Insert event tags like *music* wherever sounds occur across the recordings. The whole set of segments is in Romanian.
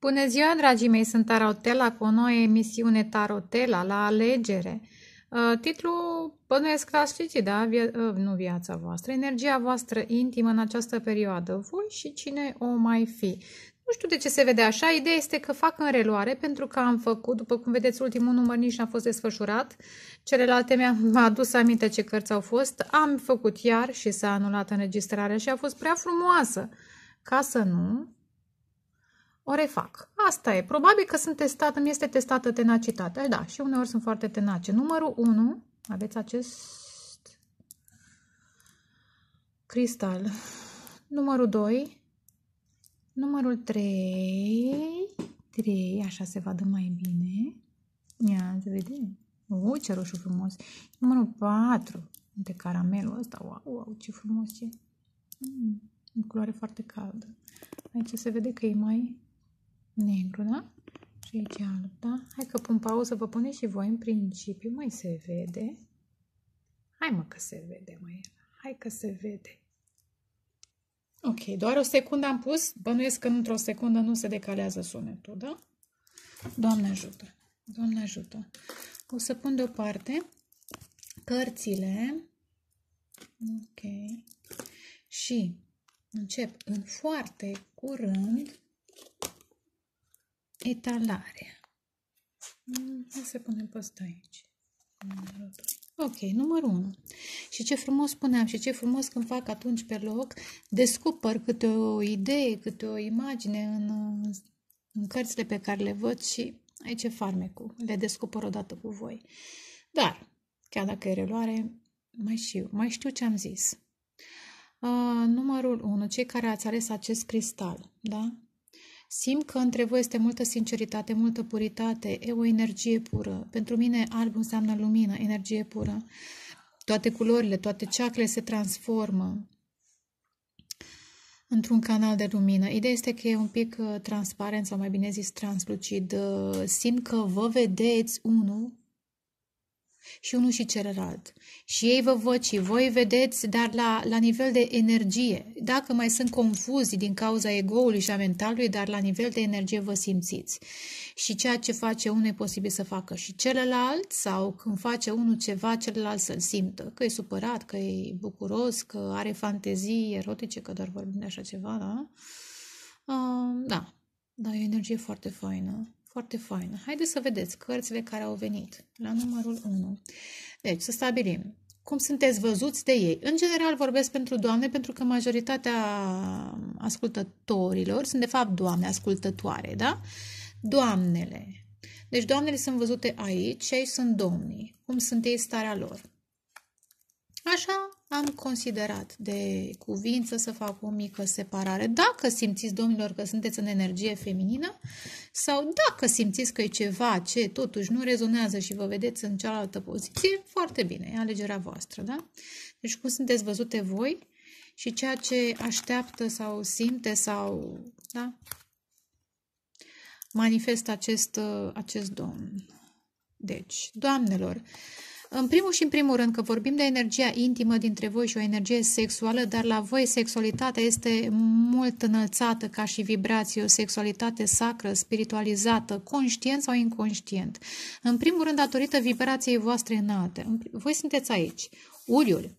Bună ziua, dragii mei! Sunt Tarotela cu o nouă emisiune Tarotela la alegere. Uh, Titlul bănuiesc că știți, da? Via, uh, nu viața voastră, energia voastră intimă în această perioadă, voi și cine o mai fi. Nu știu de ce se vede așa, ideea este că fac în reluare pentru că am făcut, după cum vedeți, ultimul număr nici n-a fost desfășurat, celelalte mi-am *laughs* adus aminte ce cărți au fost, am făcut iar și s-a anulat înregistrarea și a fost prea frumoasă. Ca să nu, o refac. Asta e. Probabil că sunt testată, mi este testată tenacitatea. Da, și uneori sunt foarte tenace. Numărul 1, aveți acest cristal. Numărul 2, numărul 3, 3, așa se vadă mai bine. Ia, se vede. U, ce roșu frumos. Numărul 4, de caramelul ăsta. Wow, wow, ce frumos e. Mm, o culoare foarte caldă. Aici se vede că e mai negru, da? Și aici alb, da? Hai că pun pauză, vă puneți și voi în principiu, mai se vede. Hai mă că se vede, mai Hai că se vede. Ok, doar o secundă am pus. Bănuiesc că într-o secundă nu se decalează sunetul, da? Doamne ajută! Doamne ajută! O să pun deoparte cărțile. Ok. Și încep în foarte curând etalare. Mm, hai să punem pe aici. Ok, numărul 1. Și ce frumos spuneam și ce frumos când fac atunci pe loc, descoper câte o idee, câte o imagine în, în cărțile pe care le văd și aici e farmecul. Le descoper odată cu voi. Dar, chiar dacă e reloare, mai știu, mai știu ce am zis. Uh, numărul 1. Cei care ați ales acest cristal, da? Simt că între voi este multă sinceritate, multă puritate, e o energie pură. Pentru mine alb înseamnă lumină, energie pură. Toate culorile, toate ceacrele se transformă într-un canal de lumină. Ideea este că e un pic uh, transparent sau mai bine zis translucid. Uh, simt că vă vedeți unul și unul și celălalt. Și ei vă văd și voi vedeți, dar la, la nivel de energie. Dacă mai sunt confuzi din cauza egoului și a mentalului, dar la nivel de energie vă simțiți. Și ceea ce face unul e posibil să facă și celălalt sau când face unul ceva, celălalt să-l simtă. Că e supărat, că e bucuros, că are fantezii erotice, că doar vorbim de așa ceva, da? Uh, da, da, e o energie foarte faină. Foarte fain. Haideți să vedeți cărțile care au venit la numărul 1. Deci, să stabilim cum sunteți văzuți de ei. În general vorbesc pentru doamne, pentru că majoritatea ascultătorilor sunt de fapt doamne ascultătoare, da? Doamnele. Deci doamnele sunt văzute aici și aici sunt domnii. Cum sunt ei starea lor. Așa am considerat de cuvință să fac o mică separare. Dacă simțiți, domnilor, că sunteți în energie feminină sau dacă simțiți că e ceva ce totuși nu rezonează și vă vedeți în cealaltă poziție, foarte bine, e alegerea voastră, da? Deci cum sunteți văzute voi și ceea ce așteaptă sau simte sau, da? Manifestă acest, acest domn. Deci, doamnelor, uh, în primul și în primul rând că vorbim de energia intimă dintre voi și o energie sexuală, dar la voi sexualitatea este mult înălțată ca și vibrație, o sexualitate sacră, spiritualizată, conștient sau inconștient. În primul rând datorită vibrației voastre înalte. Voi sunteți aici. Uliul,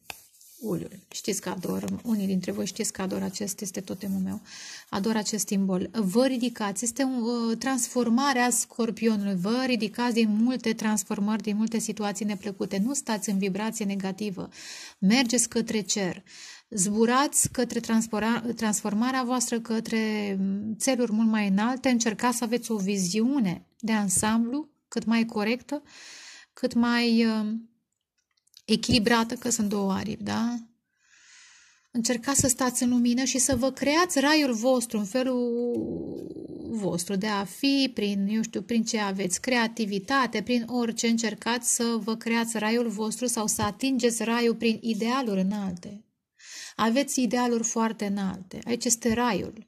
uliul. Știți că ador, unii dintre voi știți că ador acest, este totemul meu, ador acest simbol. Vă ridicați, este o uh, transformare a scorpionului, vă ridicați din multe transformări, din multe situații neplăcute, nu stați în vibrație negativă, mergeți către cer, zburați către transformarea voastră, către mm, țeluri mult mai înalte, încercați să aveți o viziune de ansamblu cât mai corectă, cât mai uh, echilibrată, că sunt două aripi, da? Încercați să stați în lumină și să vă creați raiul vostru, în felul vostru de a fi, prin, eu știu, prin ce aveți, creativitate, prin orice încercați să vă creați raiul vostru sau să atingeți raiul prin idealuri înalte. Aveți idealuri foarte înalte. Aici este raiul.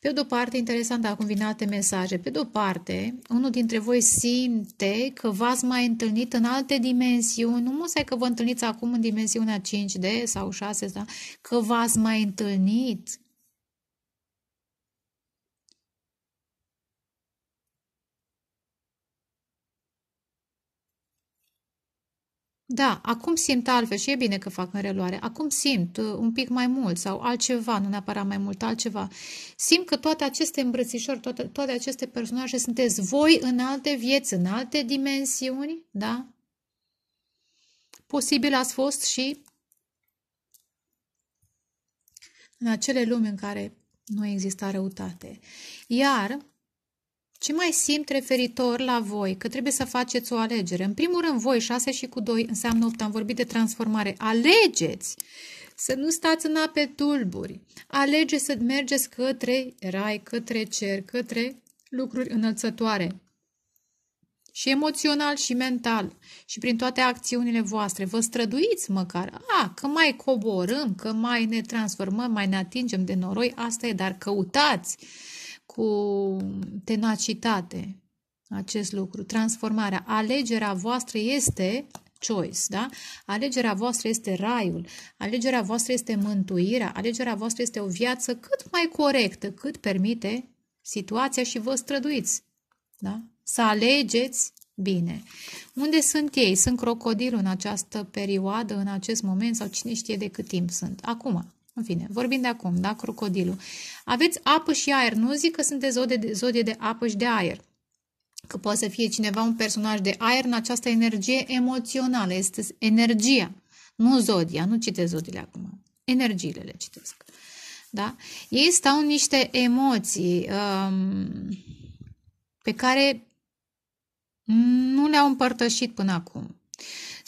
Pe de o parte, interesant, acum vin alte mesaje. Pe de o parte, unul dintre voi simte că v-ați mai întâlnit în alte dimensiuni, nu musai că vă întâlniți acum în dimensiunea 5D sau 6, da? că v-ați mai întâlnit Da, acum simt altfel și e bine că fac în reluare. Acum simt uh, un pic mai mult sau altceva, nu neapărat mai mult, altceva. Simt că toate aceste îmbrățișori, toate, toate aceste personaje sunteți voi în alte vieți, în alte dimensiuni, da? Posibil ați fost și în acele lumi în care nu exista răutate. Iar ce mai simt referitor la voi? Că trebuie să faceți o alegere. În primul rând, voi, 6 și cu 2, înseamnă 8. Am vorbit de transformare. Alegeți! Să nu stați în ape tulburi. Alegeți să mergeți către rai, către cer, către lucruri înălțătoare. Și emoțional și mental. Și prin toate acțiunile voastre. Vă străduiți măcar. A, că mai coborâm, că mai ne transformăm, mai ne atingem de noroi. Asta e, dar căutați cu tenacitate acest lucru. Transformarea, alegerea voastră este choice, da? Alegerea voastră este raiul, alegerea voastră este mântuirea, alegerea voastră este o viață cât mai corectă, cât permite situația și vă străduiți, da? Să alegeți bine. Unde sunt ei? Sunt crocodil în această perioadă, în acest moment sau cine știe de cât timp sunt. Acum, în fine, vorbim de acum, da? Crocodilul. Aveți apă și aer. Nu zic că sunteți zodie de, zodie de apă și de aer. Că poate să fie cineva un personaj de aer în această energie emoțională. Este energia, nu zodia. Nu citesc zodiile acum. Energiile le citesc. Da? Ei stau în niște emoții um, pe care nu le-au împărtășit până acum.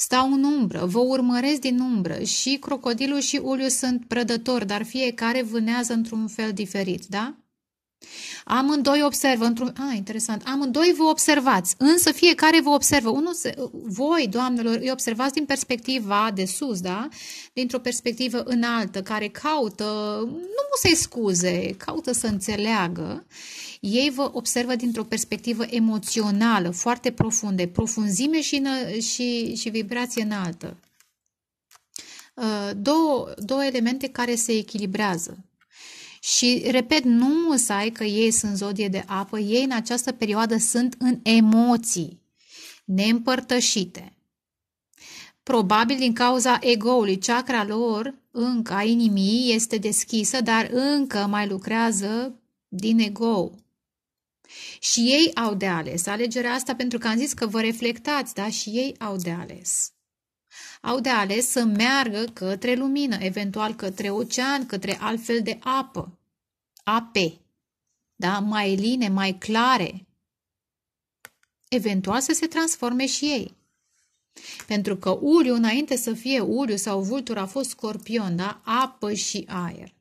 Stau în umbră, vă urmăresc din umbră și crocodilul și uliu sunt prădători, dar fiecare vânează într-un fel diferit, da? Amândoi observă într-un... Ah, interesant. Amândoi vă observați, însă fiecare vă observă. Unul se... Voi, doamnelor, îi observați din perspectiva de sus, da? Dintr-o perspectivă înaltă, care caută, nu să-i scuze, caută să înțeleagă. Ei vă observă dintr-o perspectivă emoțională, foarte profundă, profunzime și, în... și, și vibrație înaltă ă, două, două elemente care se echilibrează. Și, repet, nu ai că ei sunt zodie de apă, ei în această perioadă sunt în emoții neîmpărtășite. Probabil din cauza egoului, chakra lor, încă a inimii, este deschisă, dar încă mai lucrează din ego. Și ei au de ales. Alegerea asta pentru că am zis că vă reflectați, da? Și ei au de ales au de ales să meargă către lumină, eventual către ocean, către altfel de apă ape, da? mai line, mai clare, eventual să se transforme și ei. Pentru că uriu, înainte să fie uriu sau vultur, a fost scorpion, da? apă și aer.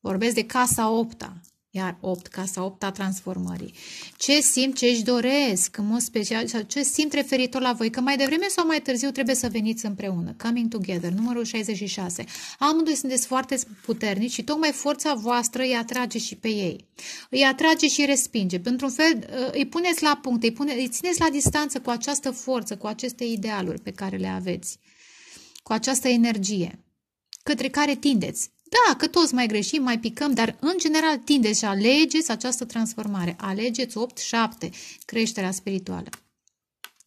Vorbesc de casa opta, iar 8, casa 8 a transformării. Ce simt, ce își doresc, în mod special, sau ce simt referitor la voi, că mai devreme sau mai târziu trebuie să veniți împreună. Coming together, numărul 66. Amândoi sunteți foarte puternici și tocmai forța voastră îi atrage și pe ei. Îi atrage și îi respinge. Într-un fel, ă, îi puneți la punct, îi, pune, îi țineți la distanță cu această forță, cu aceste idealuri pe care le aveți, cu această energie, către care tindeți. Da, că toți mai greșim, mai picăm, dar în general tindeți și alegeți această transformare. Alegeți 8-7, creșterea spirituală.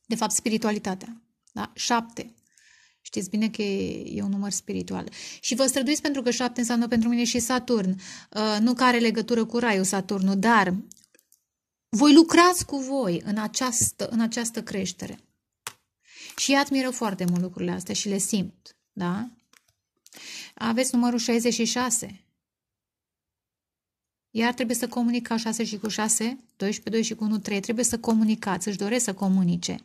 De fapt, spiritualitatea. Da? 7. Știți bine că e, un număr spiritual. Și vă străduiți pentru că 7 înseamnă pentru mine și Saturn. Uh, nu care legătură cu Raiul Saturnul, dar voi lucrați cu voi în această, în această creștere. Și admiră foarte mult lucrurile astea și le simt. Da? Aveți numărul 66. Iar trebuie să comunica 6 și cu 6, 12, 2 și cu 1, 3. Trebuie să comunicați, își doresc să comunice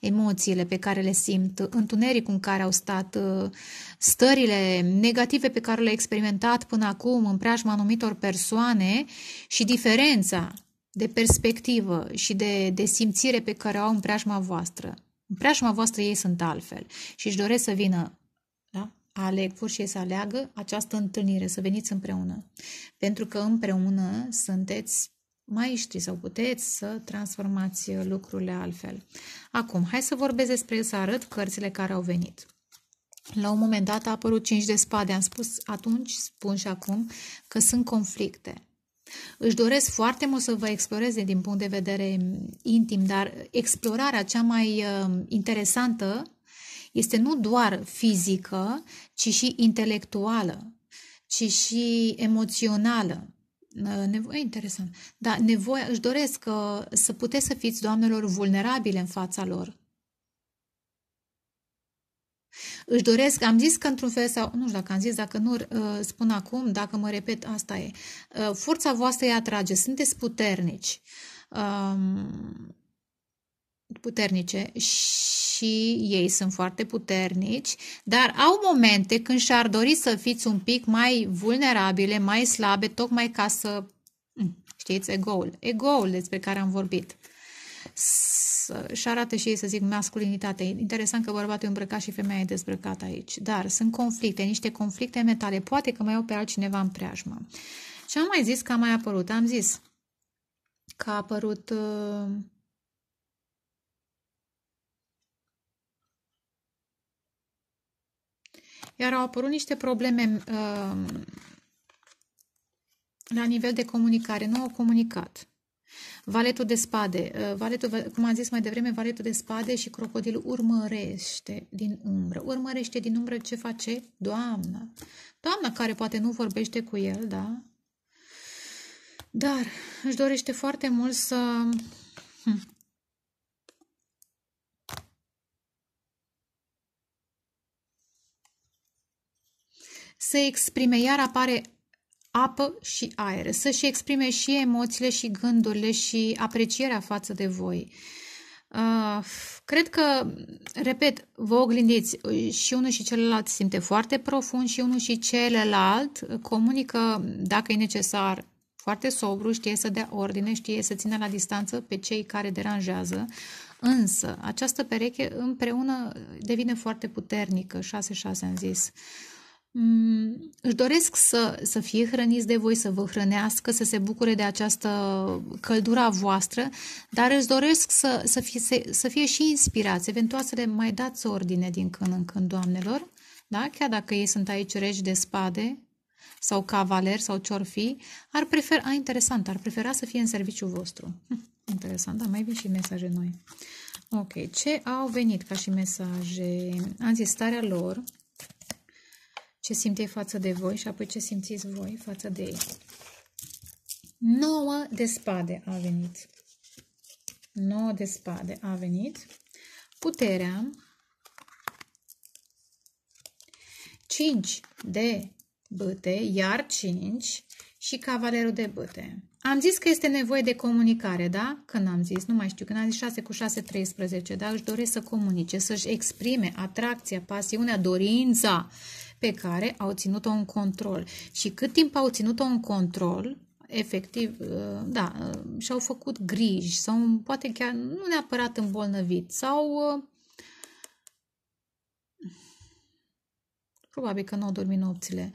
emoțiile pe care le simt, întunericul în care au stat, uh, stările negative pe care le a experimentat până acum în preajma anumitor persoane și diferența de perspectivă și de, de simțire pe care o au în preajma voastră. În preajma voastră ei sunt altfel și își doresc să vină aleg pur și să aleagă această întâlnire, să veniți împreună. Pentru că împreună sunteți maestri sau puteți să transformați lucrurile altfel. Acum, hai să vorbesc despre, să arăt cărțile care au venit. La un moment dat a apărut 5 de spade. Am spus atunci, spun și acum, că sunt conflicte. Își doresc foarte mult să vă exploreze din punct de vedere mm, intim, dar explorarea cea mai uh, interesantă este nu doar fizică, ci și intelectuală, ci și emoțională. Nevoie interesant. Da, nevoie, își doresc uh, să puteți să fiți, doamnelor, vulnerabile în fața lor. Își doresc, am zis că într-un fel sau, nu știu dacă am zis, dacă nu uh, spun acum, dacă mă repet, asta e. Uh, forța voastră îi atrage, sunteți puternici. Um, puternice și ei sunt foarte puternici, dar au momente când și-ar dori să fiți un pic mai vulnerabile, mai slabe, tocmai ca să, mm, știți, egoul, egoul despre care am vorbit. Și arată și ei, să zic, masculinitate. Interesant că bărbatul e îmbrăcat și femeia e dezbrăcată aici. Dar sunt conflicte, niște conflicte mentale. Poate că mai au pe altcineva în preajmă. Și am mai zis că a mai apărut. Am zis că a apărut... Uh, iar au apărut niște probleme uh, la nivel de comunicare. Nu au comunicat. Valetul de spade, uh, valetul, cum am zis mai devreme, valetul de spade și crocodilul urmărește din umbră. Urmărește din umbră ce face doamna. Doamna care poate nu vorbește cu el, da? Dar își dorește foarte mult să... Hm să exprime, iar apare apă și aer, să-și exprime și emoțiile și gândurile și aprecierea față de voi. Uh, cred că, repet, vă oglindiți și unul și celălalt simte foarte profund și unul și celălalt comunică, dacă e necesar, foarte sobru, știe să dea ordine, știe să țină la distanță pe cei care deranjează, însă această pereche împreună devine foarte puternică, 6-6 am zis. Uh, Mm, își doresc să, să fie hrăniți de voi, să vă hrănească, să se bucure de această căldura voastră, dar își doresc să, să, fie, să, să fie și inspirați, eventual să le mai dați ordine din când în când, doamnelor, da? chiar dacă ei sunt aici reși de spade sau cavaleri sau ciorfi, ar prefera, a, interesant, ar prefera să fie în serviciu vostru. Hm, interesant, dar mai vin și mesaje noi. Ok, ce au venit ca și mesaje? Am zis starea lor, ce simte față de voi și apoi ce simțiți voi față de ei. Nouă de spade a venit. Nouă de spade a venit. Puterea. cinci de băte, iar cinci și cavalerul de băte. Am zis că este nevoie de comunicare, da? Când am zis, nu mai știu, când am zis 6 cu 6, 13, da? Își doresc să comunice, să-și exprime atracția, pasiunea, dorința pe care au ținut-o în control. Și cât timp au ținut-o în control, efectiv, uh, da, uh, și-au făcut griji sau poate chiar nu neapărat îmbolnăvit sau uh, probabil că nu au dormit nopțile.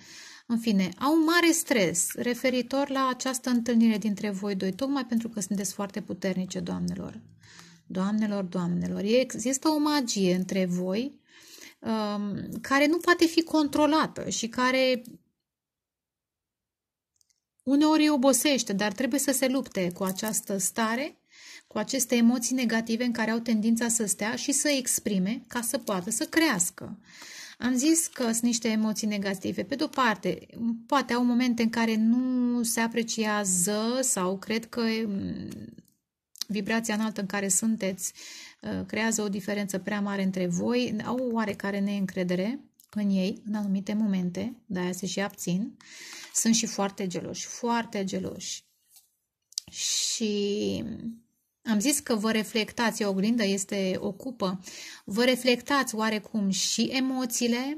În fine, au mare stres referitor la această întâlnire dintre voi doi, tocmai pentru că sunteți foarte puternice, doamnelor. Doamnelor, doamnelor, există o magie între voi Um, care nu poate fi controlată și care uneori îi obosește, dar trebuie să se lupte cu această stare, cu aceste emoții negative în care au tendința să stea și să exprime ca să poată să crească. Am zis că sunt niște emoții negative. Pe de-o parte, poate au momente în care nu se apreciază sau cred că mm, vibrația înaltă în care sunteți Uh, creează o diferență prea mare între voi, au o oarecare neîncredere în ei în anumite momente, de aia se și abțin, sunt și foarte geloși, foarte geloși. Și am zis că vă reflectați, o oglindă este o cupă, vă reflectați oarecum și emoțiile,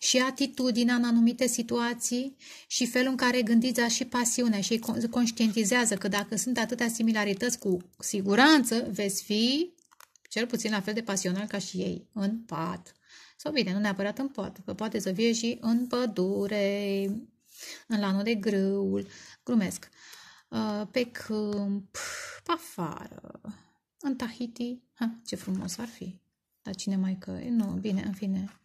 și atitudinea în anumite situații și felul în care gândiți și pasiunea și conștientizează că dacă sunt atâtea similarități cu siguranță veți fi cel puțin la fel de pasional ca și ei, în pat. Sau bine, nu neapărat în pat, că poate să fie și în pădure, în lanul de grâul, grumesc, uh, pe câmp, pe afară, în Tahiti. Ha, ce frumos ar fi! Dar cine mai că... Nu, bine, în fine,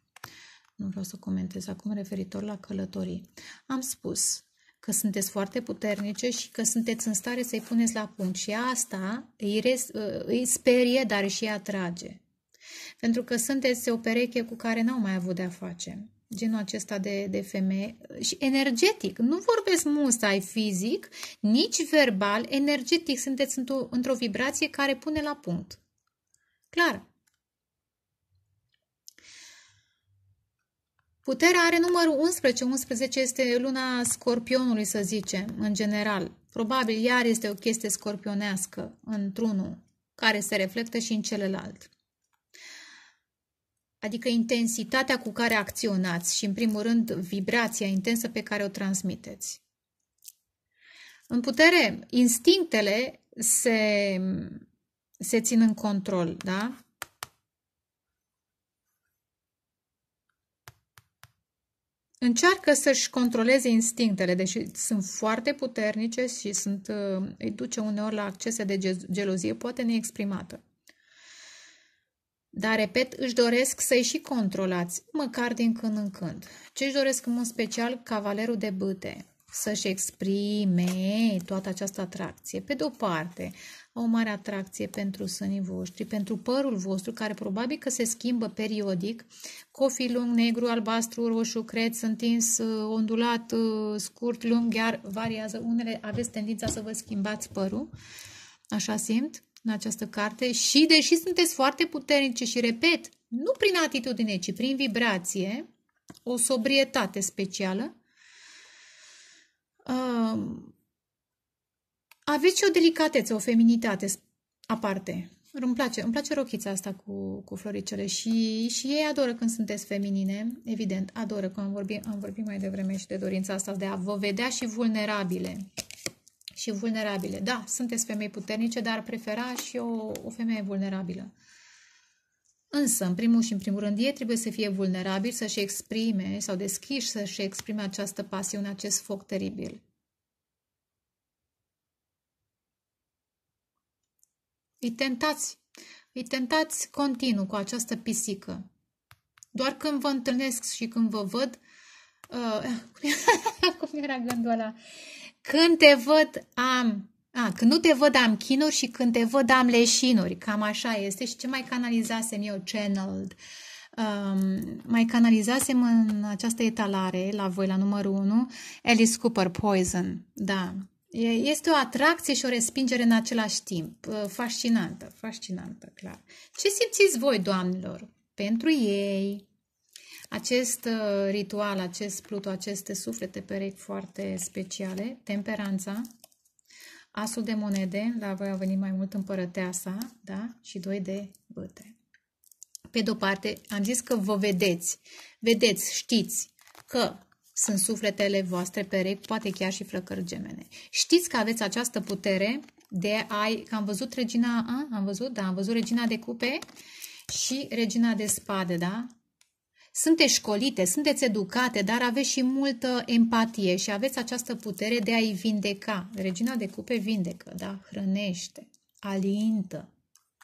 nu vreau să comentez acum referitor la călătorii. Am spus, că sunteți foarte puternice și că sunteți în stare să-i puneți la punct. Și asta îi, res, ă, îi sperie, dar și îi atrage. Pentru că sunteți o pereche cu care n-au mai avut de-a face. Genul acesta de, de femeie și energetic. Nu vorbesc ai fizic, nici verbal, energetic. Sunteți într-o, într-o vibrație care pune la punct. Clar, Puterea are numărul 11. 11 este luna scorpionului, să zicem, în general. Probabil iar este o chestie scorpionească într-unul, care se reflectă și în celălalt. Adică intensitatea cu care acționați și, în primul rând, vibrația intensă pe care o transmiteți. În putere, instinctele se, se țin în control, da? Încearcă să-și controleze instinctele, deși sunt foarte puternice și sunt, uh, îi duce uneori la accese de gelozie, poate neexprimată. Dar, repet, își doresc să-i și controlați, măcar din când în când. Ce își doresc în mod special cavalerul de băte. Să-și exprime toată această atracție. Pe de o parte, o mare atracție pentru sânii voștri, pentru părul vostru, care probabil că se schimbă periodic, cofi lung, negru, albastru, roșu, creț, întins, uh, ondulat, uh, scurt, lung, iar variază. Unele aveți tendința să vă schimbați părul, așa simt în această carte și deși sunteți foarte puternici și repet, nu prin atitudine, ci prin vibrație, o sobrietate specială, uh, aveți și o delicateță, o feminitate aparte. Îmi place, îmi place rochița asta cu, cu floricele și, și ei adoră când sunteți feminine, evident, adoră, că am vorbit, am vorbit mai devreme și de dorința asta de a vă vedea și vulnerabile. Și vulnerabile, da, sunteți femei puternice, dar prefera și o, o femeie vulnerabilă. Însă, în primul și în primul rând, ei trebuie să fie vulnerabil, să-și exprime sau deschiși să-și exprime această pasiune, acest foc teribil. Îi tentați, îi tentați continuu cu această pisică. Doar când vă întâlnesc și când vă văd, uh, *laughs* cum era gândul ăla? Când te văd am, a, când nu te văd am chinuri și când te văd am leșinuri, cam așa este. Și ce mai canalizasem eu, channeled, um, mai canalizasem în această etalare, la voi, la numărul 1, Alice Cooper, Poison, da, este o atracție și o respingere în același timp. Fascinantă, fascinantă, clar. Ce simțiți voi, doamnelor, pentru ei? Acest ă, ritual, acest pluto, aceste suflete perechi foarte speciale, temperanța, asul de monede, la voi a venit mai mult împărăteasa, da? Și doi de băte. Pe de-o parte, am zis că vă vedeți, vedeți, știți că sunt sufletele voastre perechi, poate chiar și flăcări gemene. Știți că aveți această putere de a că am văzut regina, a, am văzut, da, am văzut regina de cupe și regina de spade, da? Sunteți școlite, sunteți educate, dar aveți și multă empatie și aveți această putere de a-i vindeca. Regina de cupe vindecă, da? Hrănește, alintă,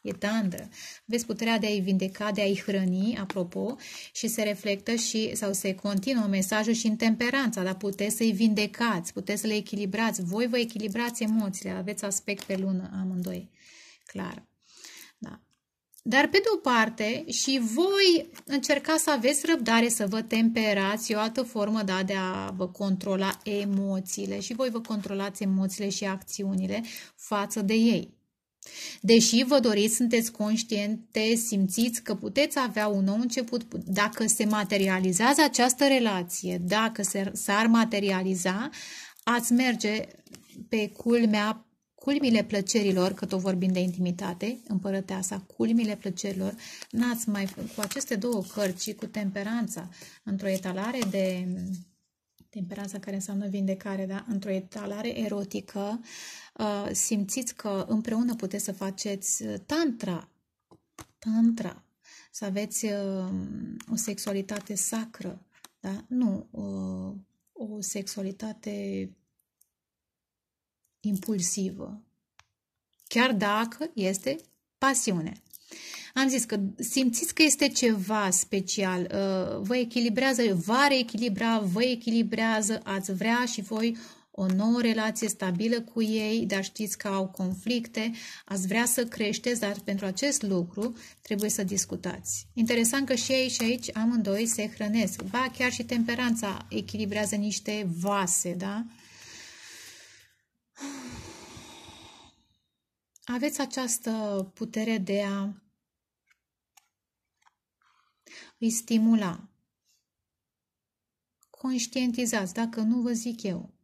e tandră. Vezi puterea de a-i vindeca, de a-i hrăni, apropo, și se reflectă și, sau se continuă mesajul și în temperanța, dar puteți să-i vindecați, puteți să le echilibrați. Voi vă echilibrați emoțiile, aveți aspect pe lună amândoi, clar. Da. Dar pe de o parte și voi încercați să aveți răbdare, să vă temperați, e o altă formă da, de a vă controla emoțiile și voi vă controlați emoțiile și acțiunile față de ei. Deși vă doriți, sunteți conștiente, simțiți că puteți avea un nou început dacă se materializează această relație, dacă s-ar materializa, ați merge pe culmea culmile plăcerilor, că tot vorbim de intimitate, împărăteasa, culmile plăcerilor, n-ați mai, cu aceste două cărți și cu temperanța, într-o etalare de, temperanța care înseamnă vindecare, da? într-o etalare erotică, Uh, simțiți că împreună puteți să faceți uh, tantra, tantra, să aveți uh, o sexualitate sacră, da? nu o sexualitate impulsivă, chiar dacă este pasiune. Am zis că simțiți că este ceva special, vă echilibrează, va reechilibra, vă echilibrează, ați vrea și voi o nouă relație stabilă cu ei, dar știți că au conflicte, ați vrea să creșteți, dar pentru acest lucru trebuie să discutați. Interesant că și ei și aici amândoi se hrănesc. Ba, chiar și temperanța echilibrează niște vase, da? Aveți această putere de a îi stimula. Conștientizați, dacă nu vă zic eu,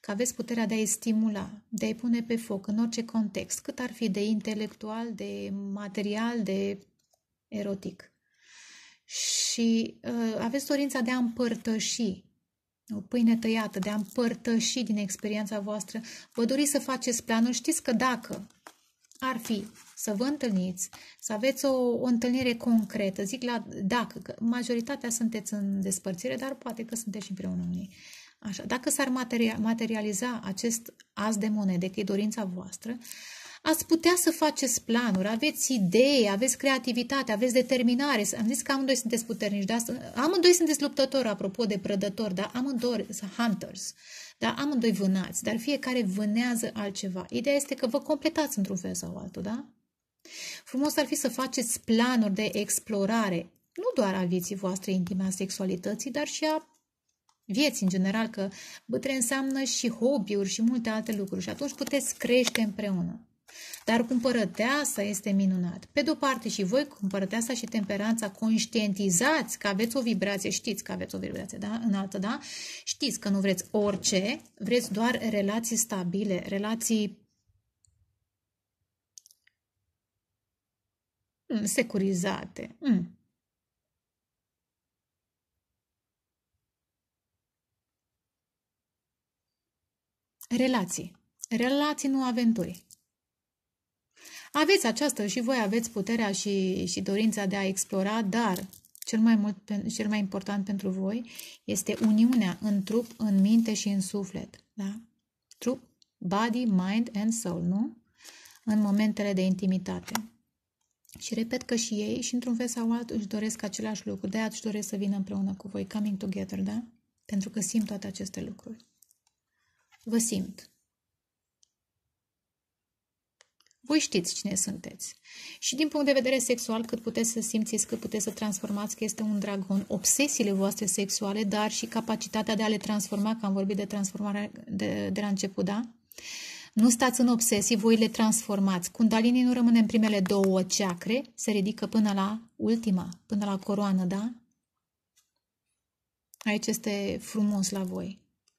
că aveți puterea de a-i stimula, de a-i pune pe foc în orice context, cât ar fi de intelectual, de material, de erotic. Și uh, aveți dorința de a împărtăși o pâine tăiată, de a împărtăși din experiența voastră. Vă doriți să faceți planul. Știți că dacă ar fi să vă întâlniți, să aveți o, o întâlnire concretă, zic la dacă, că majoritatea sunteți în despărțire, dar poate că sunteți și împreună unii. Așa, dacă s-ar materializa acest as de monede, că e dorința voastră, ați putea să faceți planuri, aveți idei, aveți creativitate, aveți determinare. Am zis că amândoi sunteți puternici, dar amândoi sunteți luptători, apropo de prădători, dar amândoi sunt hunters, da? amândoi vânați, dar fiecare vânează altceva. Ideea este că vă completați într-un fel sau altul, da? Frumos ar fi să faceți planuri de explorare, nu doar a vieții voastre intime, a sexualității, dar și a vieții în general, că bătrân înseamnă și hobby-uri și multe alte lucruri și atunci puteți crește împreună. Dar cumpărăteasa este minunat. Pe de-o parte și voi, cumpărăteasa și temperanța, conștientizați că aveți o vibrație, știți că aveți o vibrație da? înaltă, da? Știți că nu vreți orice, vreți doar relații stabile, relații securizate. Mm. Relații. Relații, nu aventuri. Aveți această și voi aveți puterea și, și dorința de a explora, dar cel mai, mult, cel mai important pentru voi este uniunea în trup, în minte și în suflet. Da? Trup, body, mind and soul, nu? În momentele de intimitate. Și repet că și ei, și într-un fel sau altul, își doresc același lucru. De-aia își doresc să vină împreună cu voi, coming together, da? Pentru că simt toate aceste lucruri vă simt. Voi știți cine sunteți. Și din punct de vedere sexual, cât puteți să simțiți, cât puteți să transformați, că este un dragon, obsesiile voastre sexuale, dar și capacitatea de a le transforma, că am vorbit de transformare de, de la început, da? Nu stați în obsesii, voi le transformați. Kundalini nu rămâne în primele două ceacre, se ridică până la ultima, până la coroană, da? Aici este frumos la voi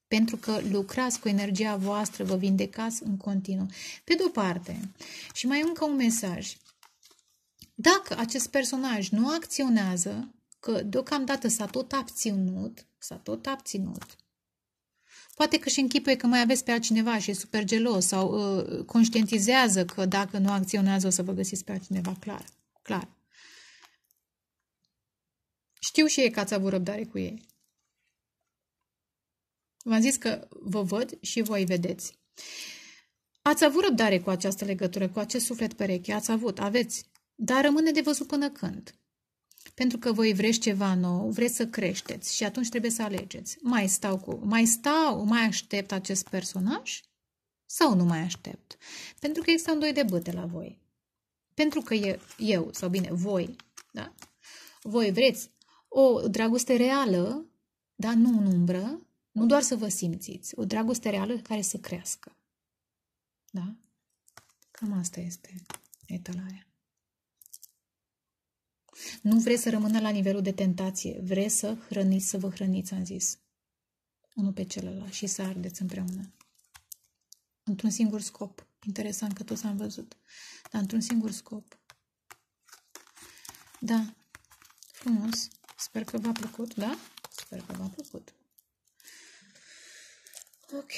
pentru că lucrați cu energia voastră, vă vindecați în continuu. Pe de-o parte, și mai încă un mesaj. Dacă acest personaj nu acționează, că deocamdată s-a tot abținut, s-a tot abținut, Poate că și închipuie că mai aveți pe altcineva și e super gelos sau uh, conștientizează că dacă nu acționează o să vă găsiți pe altcineva, clar, clar. Știu și ei că ați avut răbdare cu ei. V-am zis că vă văd și voi vedeți. Ați avut răbdare cu această legătură, cu acest suflet pereche, ați avut, aveți, dar rămâne de văzut până când. Pentru că voi vreți ceva nou, vreți să creșteți și atunci trebuie să alegeți. Mai stau cu, mai stau, mai aștept acest personaj sau nu mai aștept? Pentru că există un doi de băte la voi. Pentru că eu, eu sau bine, voi, da? Voi vreți o dragoste reală, dar nu în umbră, nu doar să vă simțiți, o dragoste reală care să crească. Da? Cam asta este etalarea. Nu vreți să rămână la nivelul de tentație, vreți să hrăniți, să vă hrăniți, am zis. Unul pe celălalt și să ardeți împreună. Într-un singur scop. Interesant că toți am văzut. Dar într-un singur scop. Da. Frumos. Sper că v-a plăcut, da? Sper că v-a plăcut. Ok,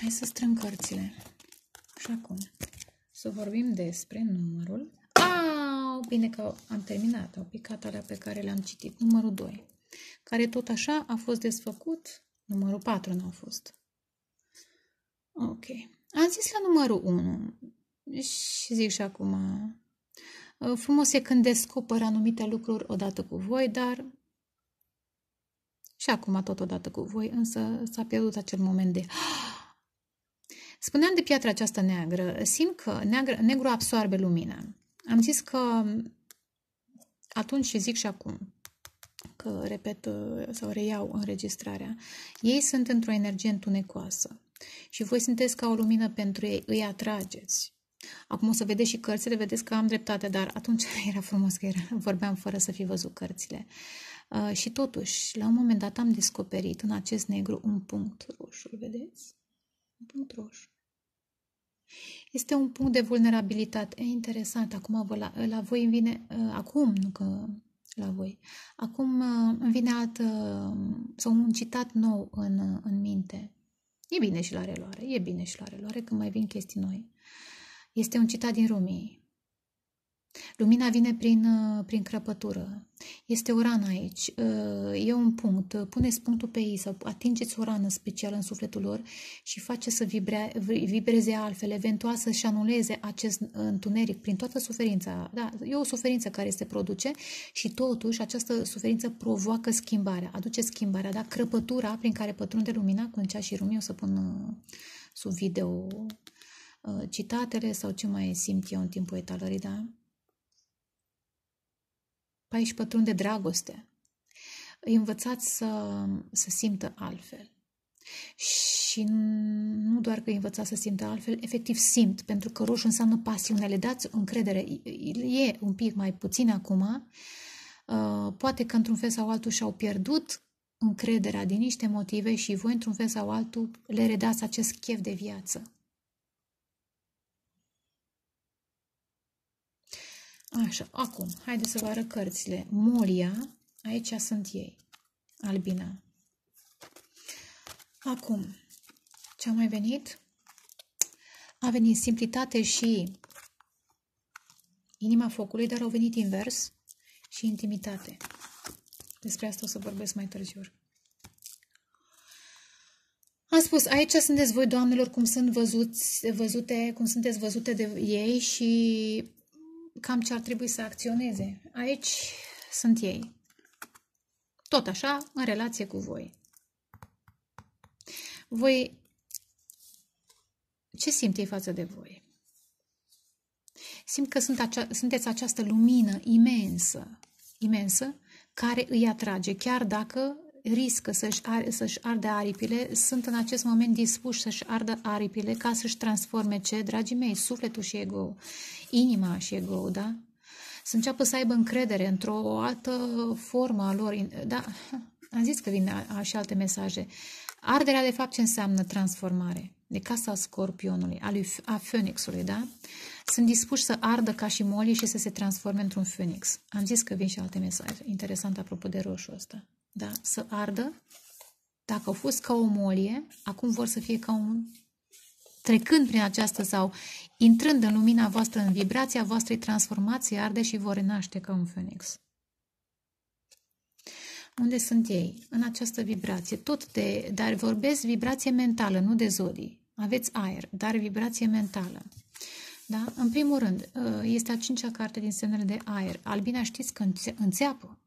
hai să strâng cărțile. Și acum să vorbim despre numărul... Au, bine că am terminat, au picat alea pe care le-am citit. Numărul 2, care tot așa a fost desfăcut. Numărul 4 n-a fost. Ok. Am zis la numărul 1 și zic și acum... Frumos e când descoper anumite lucruri odată cu voi, dar și acum totodată cu voi, însă s-a pierdut acel moment de... Spuneam de piatra aceasta neagră, simt că neagră, negru absorbe lumina. Am zis că atunci și zic și acum, că repet sau reiau înregistrarea, ei sunt într-o energie întunecoasă și voi sunteți ca o lumină pentru ei, îi atrageți. Acum o să vedeți și cărțile, vedeți că am dreptate, dar atunci *laughs* era frumos că era, vorbeam fără să fi văzut cărțile. Uh, și totuși, la un moment dat am descoperit în acest negru un punct roșu, îl vedeți? Un punct roșu. Este un punct de vulnerabilitate. E interesant, acum vă, la, la voi îmi vine, uh, acum, nu că la voi, acum uh, îmi vine alt, sau un citat nou în, în minte. E bine și la reloare, e bine și la reloare când mai vin chestii noi. Este un citat din Rumii. Lumina vine prin, uh, prin crăpătură. Este o rană aici. Uh, e un punct. Puneți punctul pe ei sau atingeți o rană specială în sufletul lor și face să vibre, vibreze altfel, eventual să-și anuleze acest uh, întuneric prin toată suferința. Da, e o suferință care se produce și totuși această suferință provoacă schimbarea, aduce schimbarea, da? Crăpătura prin care pătrunde lumina, cu cea și rumi, o să pun sub video citatele sau ce mai simt eu în timpul etalării, da? aici pătrunde dragoste. Îi învățați să, să simtă altfel. Și nu doar că îi învățați să simtă altfel, efectiv simt, pentru că roșu înseamnă pasiune, le dați încredere. E un pic mai puțin acum, uh, poate că într-un fel sau altul și-au pierdut încrederea din niște motive și voi într-un fel sau altul le redați acest chef de viață. Așa, acum, haideți să vă arăt cărțile. Molia, aici sunt ei, Albina. Acum, ce-a mai venit? A venit simplitate și inima focului, dar au venit invers și intimitate. Despre asta o să vorbesc mai târziu. Am spus, aici sunteți voi, doamnelor, cum sunt văzuți, văzute, cum sunteți văzute de ei și cam ce ar trebui să acționeze. Aici sunt ei. Tot așa, în relație cu voi. Voi, ce simt ei față de voi? Simt că sunt acea, sunteți această lumină imensă, imensă, care îi atrage, chiar dacă riscă să-și, ar, să arde aripile, sunt în acest moment dispuși să-și ardă aripile ca să-și transforme ce, dragii mei, sufletul și ego, inima și ego, da? Să înceapă să aibă încredere într-o altă formă a lor, da? Am zis că vin a, a, și alte mesaje. Arderea, de fapt, ce înseamnă transformare? De casa scorpionului, a, lui, a fenixului, da? Sunt dispuși să ardă ca și molii și să se transforme într-un fenix. Am zis că vin și alte mesaje. Interesant apropo de roșu ăsta da? să ardă. Dacă au fost ca o molie, acum vor să fie ca un... Trecând prin aceasta sau intrând în lumina voastră, în vibrația voastră, îi transformați, arde și vor renaște ca un fenix. Unde sunt ei? În această vibrație. Tot de, dar vorbesc vibrație mentală, nu de zodii. Aveți aer, dar vibrație mentală. Da? În primul rând, ă, este a cincea carte din semnele de aer. Albina știți că înțeapă.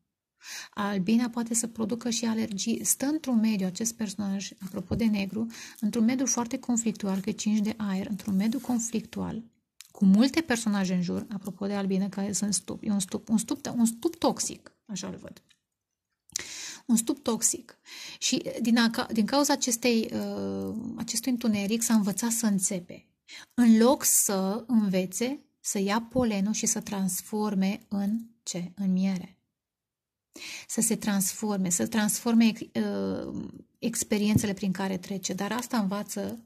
Albina poate să producă și alergii. Stă într-un mediu, acest personaj, apropo de negru, într-un mediu foarte conflictual, că 5 de aer, într-un mediu conflictual, cu multe personaje în jur, apropo de albină, care sunt stup, e un stup, un stup, un stup toxic, așa îl văd. Un stup toxic. Și din, a, din cauza acestei, uh, acestui întuneric s-a învățat să înțepe. În loc să învețe, să ia polenul și să transforme în ce? În miere să se transforme, să transforme uh, experiențele prin care trece. Dar asta învață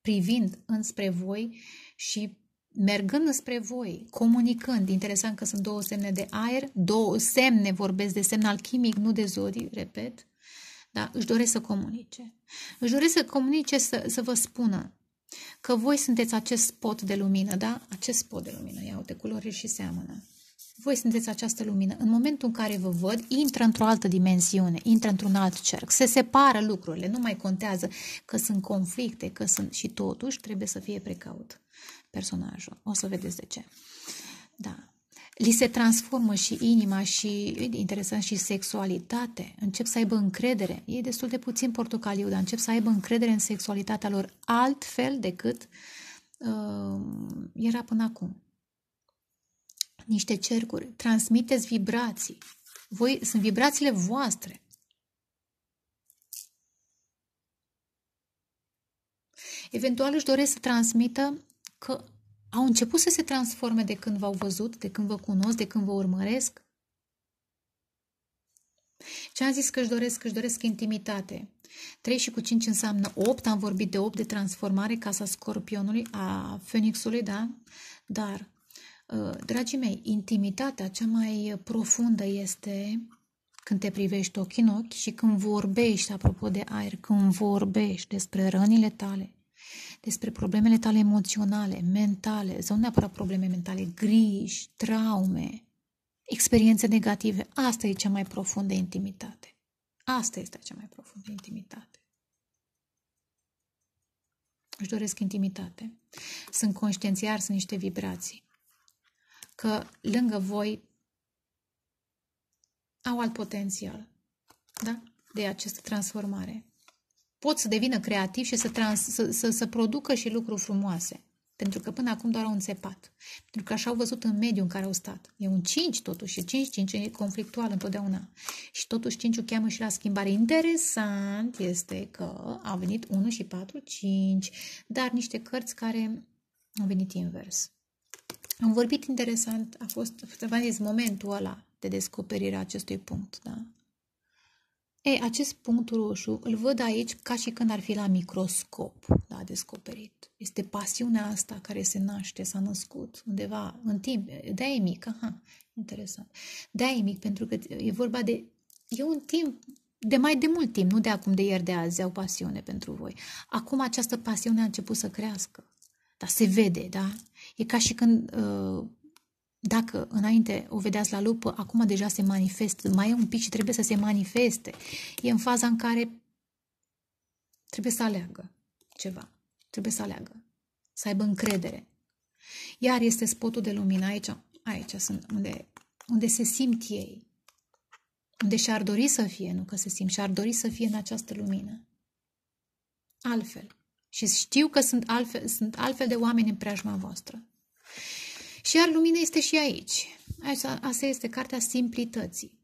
privind înspre voi și mergând spre voi, comunicând, interesant că sunt două semne de aer, două semne, vorbesc de semn alchimic, nu de zori, repet, da? își doresc să comunice. Își doresc să comunice, să, să vă spună că voi sunteți acest spot de lumină, da? Acest spot de lumină, ia uite, culori și seamănă voi sunteți această lumină. În momentul în care vă văd, intră într-o altă dimensiune, intră într-un alt cerc, se separă lucrurile, nu mai contează că sunt conflicte, că sunt și totuși trebuie să fie precaut personajul. O să vedeți de ce. Da. Li se transformă și inima și, interesant, și sexualitate. Încep să aibă încredere. E destul de puțin portocaliu, dar încep să aibă încredere în sexualitatea lor altfel decât uh, era până acum niște cercuri, transmiteți vibrații. Voi sunt vibrațiile voastre. Eventual își doresc să transmită că au început să se transforme de când v-au văzut, de când vă cunosc, de când vă urmăresc. Ce am zis că își doresc? Că își doresc intimitate. 3 și cu 5 înseamnă 8, am vorbit de 8 de transformare, casa scorpionului, a fenixului, da? Dar Uh, dragii mei, intimitatea cea mai profundă este când te privești ochi în ochi și când vorbești, apropo de aer, când vorbești despre rănile tale, despre problemele tale emoționale, mentale, sau neapărat probleme mentale, griji, traume, experiențe negative. Asta e cea mai profundă intimitate. Asta este cea mai profundă intimitate. Își doresc intimitate. Sunt conștienți, iar sunt niște vibrații că lângă voi au alt potențial da? de această transformare. Pot să devină creativ și să, trans, să, să, să producă și lucruri frumoase. Pentru că până acum doar au înțepat. Pentru că așa au văzut în mediul în care au stat. E un 5 totuși 5, 5 e conflictual întotdeauna. Și totuși 5 o cheamă și la schimbare. Interesant este că au venit 1 și 4, 5, dar niște cărți care au venit invers. Am vorbit interesant, a fost, să vă zis, momentul ăla de descoperire a acestui punct, da? Ei, acest punct roșu îl văd aici ca și când ar fi la microscop, da, descoperit. Este pasiunea asta care se naște, s-a născut undeva în timp. de e mic, aha, interesant. de e mic, pentru că e vorba de... E un timp de mai de mult timp, nu de acum, de ieri, de azi, au pasiune pentru voi. Acum această pasiune a început să crească. Dar se vede, da? E ca și când, ă, dacă înainte o vedeați la lupă, acum deja se manifestă, mai e un pic și trebuie să se manifeste. E în faza în care trebuie să aleagă ceva. Trebuie să aleagă. Să aibă încredere. Iar este spotul de lumină aici, aici sunt unde, unde se simt ei, unde și-ar dori să fie, nu că se simt, și-ar dori să fie în această lumină. Altfel. Și știu că sunt altfel, sunt altfel de oameni în preajma voastră. Și iar lumina este și aici. Asta este cartea simplității.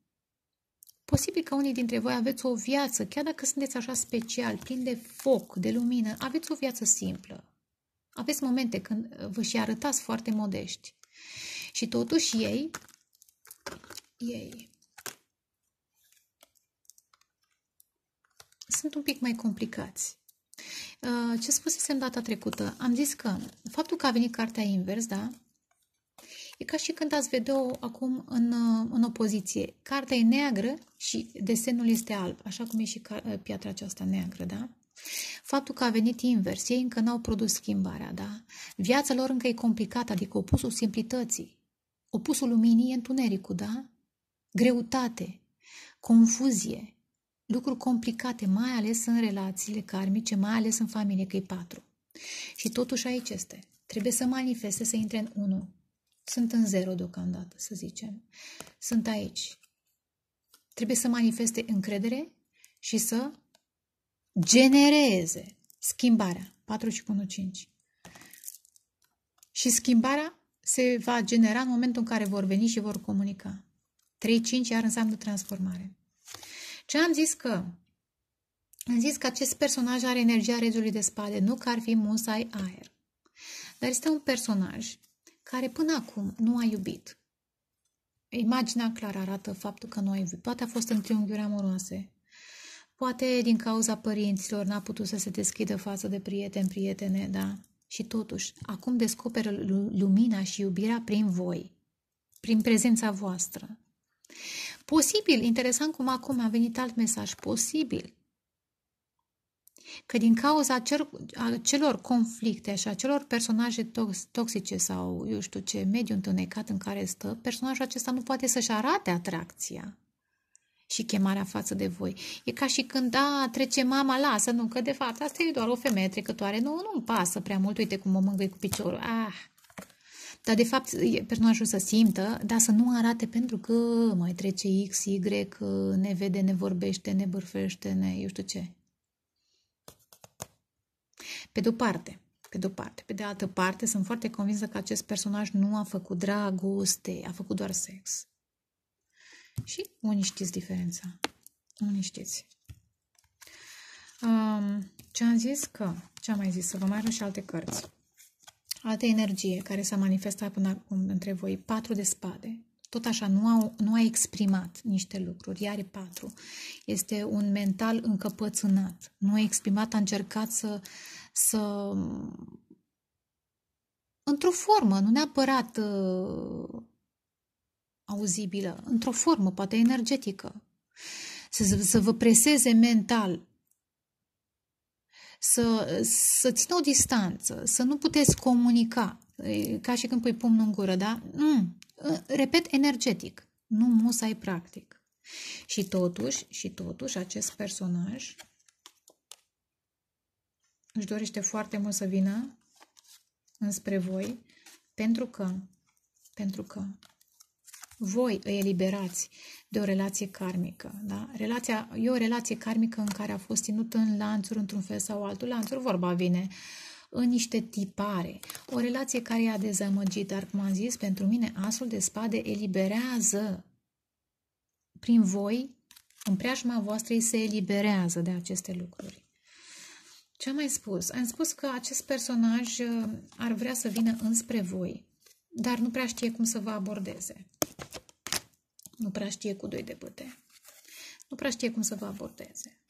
Posibil că unii dintre voi aveți o viață, chiar dacă sunteți așa special, plin de foc, de lumină, aveți o viață simplă. Aveți momente când vă și arătați foarte modești. Și totuși ei, ei, sunt un pic mai complicați. Uh, ce spusesem data trecută? Am zis că faptul că a venit cartea invers, da? E ca și când ați vedea-o acum în, uh, în opoziție. Cartea e neagră și desenul este alb, așa cum e și uh, piatra aceasta neagră, da? Faptul că a venit invers, ei încă n-au produs schimbarea, da? Viața lor încă e complicată, adică opusul simplității. Opusul luminii e întunericul, da? Greutate, confuzie, lucruri complicate, mai ales în relațiile karmice, mai ales în familie, că e patru. Și totuși aici este. Trebuie să manifeste, să intre în unul. Sunt în zero deocamdată, să zicem. Sunt aici. Trebuie să manifeste încredere și să genereze schimbarea. 4 și 1, 5. Și schimbarea se va genera în momentul în care vor veni și vor comunica. 3-5 iar înseamnă transformare. Ce am zis că? Am zis că acest personaj are energia regiului de spade, nu că ar fi musai aer. Dar este un personaj care până acum nu a iubit. Imaginea clar arată faptul că nu a iubit. Poate a fost în triunghiuri amoroase. Poate din cauza părinților n-a putut să se deschidă față de prieteni, prietene, da? Și totuși, acum descoperă lumina și iubirea prin voi, prin prezența voastră. Posibil, interesant cum acum a venit alt mesaj, posibil că din cauza acelor conflicte și acelor personaje tox, toxice sau, eu știu ce, mediu întunecat în care stă, personajul acesta nu poate să-și arate atracția și chemarea față de voi. E ca și când, da, trece mama, lasă, nu, că de fapt asta e doar o femeie trecătoare, nu, nu-mi pasă prea mult, uite cum mă mângâi cu piciorul, ah, dar, de fapt, personajul să simtă, dar să nu arate pentru că mai trece X, Y, ne vede, ne vorbește, ne bârfește, ne eu știu ce. Pe de-o parte, pe de-o parte. Pe de altă parte, sunt foarte convinsă că acest personaj nu a făcut dragoste, a făcut doar sex. Și unii știți diferența. Unii știți. Um, ce am zis? Că ce am mai zis? Să vă mai arăt și alte cărți. Altă energie care s-a manifestat până acum între voi, patru de spade. Tot așa, nu, au, nu a exprimat niște lucruri, iar patru. Este un mental încăpățânat. Nu a exprimat, a încercat să, să într-o formă, nu neapărat uh, auzibilă, într-o formă, poate energetică, să, să vă preseze mental să, să țină o distanță, să nu puteți comunica, ca și când pui pumnul în gură, da? Mm, repet, energetic, nu musai practic. Și totuși, și totuși, acest personaj își dorește foarte mult să vină înspre voi, pentru că, pentru că voi îi eliberați de o relație karmică. Da? Relația, e o relație karmică în care a fost ținut în lanțuri, într-un fel sau altul lanțuri, vorba vine, în niște tipare. O relație care i-a dezamăgit, dar cum am zis, pentru mine asul de spade eliberează prin voi, în preajma voastră, ei se eliberează de aceste lucruri. Ce am mai spus? Am spus că acest personaj uh, ar vrea să vină înspre voi, dar nu prea știe cum să vă abordeze. Nu prea știe cu doi de băte. Nu prea știe cum să vă abordeze.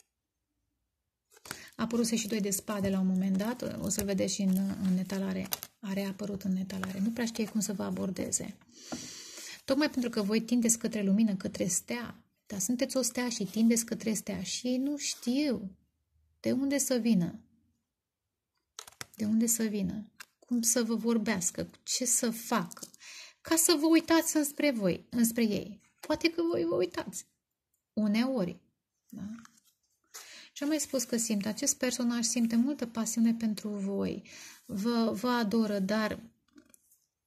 A apărut și doi de spade la un moment dat, o să vedeți și în, în etalare. A reapărut în etalare. Nu prea știe cum să vă abordeze. Tocmai pentru că voi tindeți către lumină, către stea, dar sunteți o stea și tindeți către stea și ei nu știu de unde să vină. De unde să vină. Cum să vă vorbească, ce să facă. Ca să vă uitați înspre voi, înspre ei. Poate că voi vă uitați. Uneori. Da? Și am mai spus că simte, acest personaj simte multă pasiune pentru voi, vă, vă adoră, dar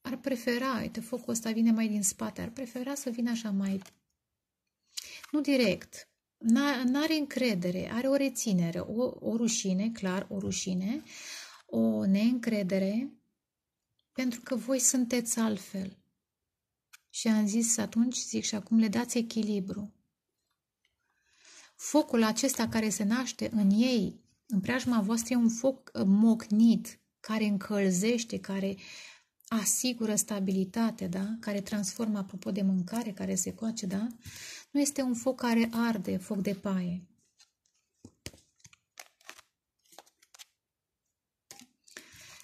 ar prefera, uite, focul ăsta vine mai din spate, ar prefera să vină așa mai, nu direct, n-are încredere, are o reținere, o, o rușine, clar, o rușine, o neîncredere, pentru că voi sunteți altfel. Și am zis atunci, zic și acum, le dați echilibru. Focul acesta care se naște în ei, în preajma voastră, e un foc uh, mocnit, care încălzește, care asigură stabilitate, da? care transformă, apropo de mâncare care se coace, da? nu este un foc care arde, foc de paie.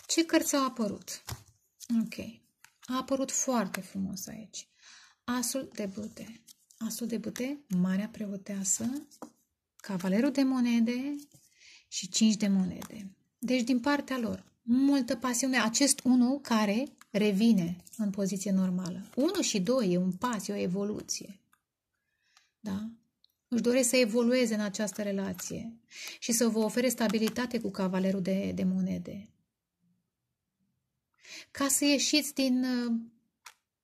Ce cărți au apărut? Ok. A apărut foarte frumos aici. Asul de bâte. Asul de bâte, Marea Preoteasă, Cavalerul de monede și cinci de monede. Deci din partea lor, multă pasiune. Acest unul care revine în poziție normală. Unul și doi e un pas, e o evoluție. Da? Își doresc să evolueze în această relație și să vă ofere stabilitate cu cavalerul de, de monede ca să ieșiți din uh,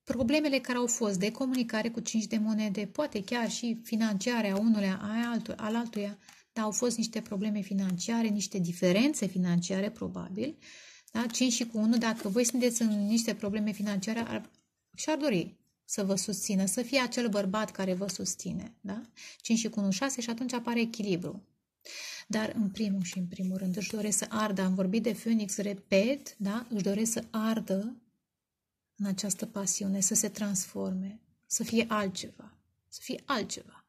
problemele care au fost de comunicare cu cinci de monede, poate chiar și financiare a unuia, a altuia, al altuia, dar au fost niște probleme financiare, niște diferențe financiare, probabil. Da? 5 și cu 1, dacă voi sunteți în niște probleme financiare, ar, și-ar dori să vă susțină, să fie acel bărbat care vă susține. Da? 5 și cu 1, 6 și atunci apare echilibru. Dar în primul și în primul rând își doresc să ardă, am vorbit de Phoenix, repet, da? își doresc să ardă în această pasiune, să se transforme, să fie altceva, să fie altceva.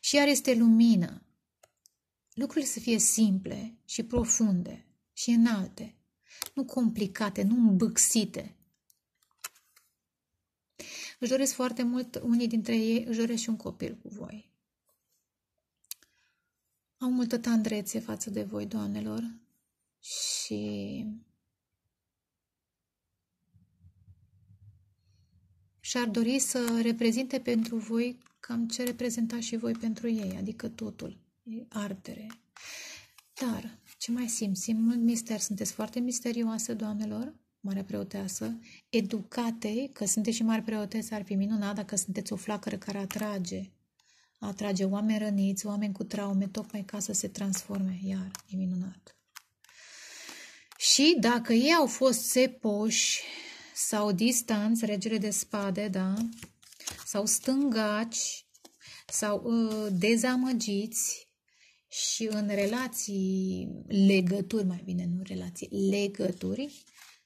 Și iar este lumină. Lucrurile să fie simple și profunde și înalte, nu complicate, nu îmbâxite. Își doresc foarte mult, unii dintre ei își doresc și un copil cu voi au multă tandrețe față de voi, doamnelor, și și-ar dori să reprezinte pentru voi cam ce reprezentați și voi pentru ei, adică totul, ardere. Dar, ce mai simt? Simt mult mister. Sunteți foarte misterioase, doamnelor, mare preoteasă, educate, că sunteți și mari preotese, ar fi minunat dacă sunteți o flacără care atrage, atrage oameni răniți, oameni cu traume, tocmai ca să se transforme. Iar, e minunat. Și dacă ei au fost sepoși sau distanți, regele de spade, da, sau stângaci, sau uh, dezamăgiți și în relații, legături, mai bine nu relații, legături,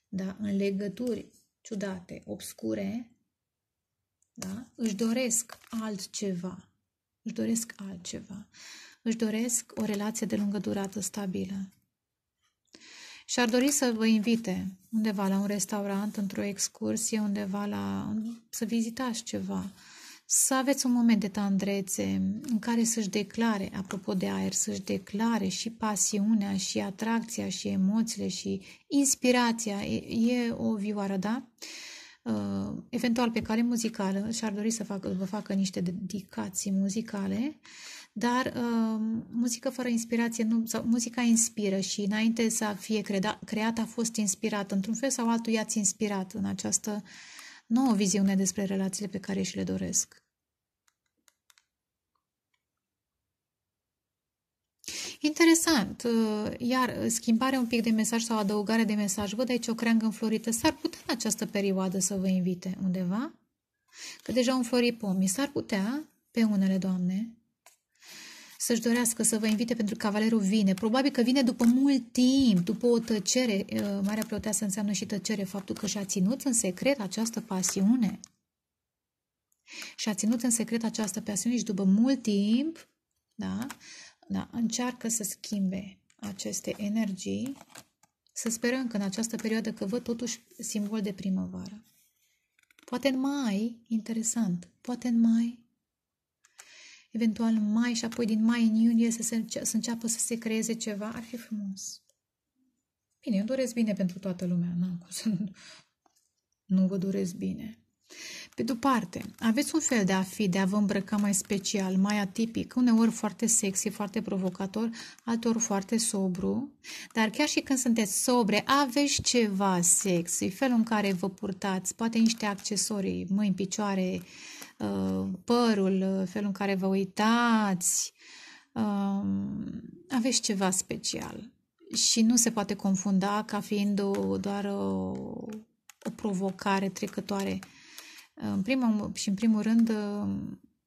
da, în legături ciudate, obscure, da, își doresc altceva își doresc altceva. Își doresc o relație de lungă durată stabilă. Și ar dori să vă invite undeva la un restaurant, într-o excursie, undeva la... să vizitați ceva. Să aveți un moment de tandrețe în care să-și declare, apropo de aer, să-și declare și pasiunea, și atracția, și emoțiile, și inspirația. E, e o vioară, da? Uh, Uh, eventual pe cale muzicală și-ar dori să facă, vă facă niște dedicații muzicale, dar uh, muzica fără inspirație, nu, sau muzica inspiră și înainte să fie creda, creată a fost inspirată, într-un fel sau altul i-ați inspirat în această nouă viziune despre relațiile pe care și le doresc. Interesant, uh, iar uh, schimbarea un pic de mesaj sau adăugare de mesaj, văd aici o creangă înflorită, s-ar putea în această perioadă să vă invite undeva? Că deja înflori pomii, s-ar putea pe unele doamne să-și dorească să vă invite pentru că cavalerul vine. Probabil că vine după mult timp, după o tăcere. Uh, Marea preoteasă înseamnă și tăcere, faptul că și-a ținut în secret această pasiune. Și-a ținut în secret această pasiune și după mult timp, da, da? Încearcă să schimbe aceste energii. Să sperăm că în această perioadă că văd totuși simbol de primăvară. Poate în mai, interesant, poate în mai, eventual în mai și apoi din mai în iunie să, se, să înceapă să se creeze ceva, ar fi frumos. Bine, eu doresc bine pentru toată lumea, nu, *laughs* nu vă doresc bine. Pe de-o parte, aveți un fel de a fi, de a vă îmbrăca mai special, mai atipic, uneori foarte sexy, foarte provocator, alteori foarte sobru, dar chiar și când sunteți sobre, aveți ceva sexy, felul în care vă purtați, poate niște accesorii, mâini, picioare, uh, părul, uh, felul în care vă uitați, um, aveți ceva special și nu se poate confunda ca fiind o, doar o, o provocare trecătoare în primul și în primul rând,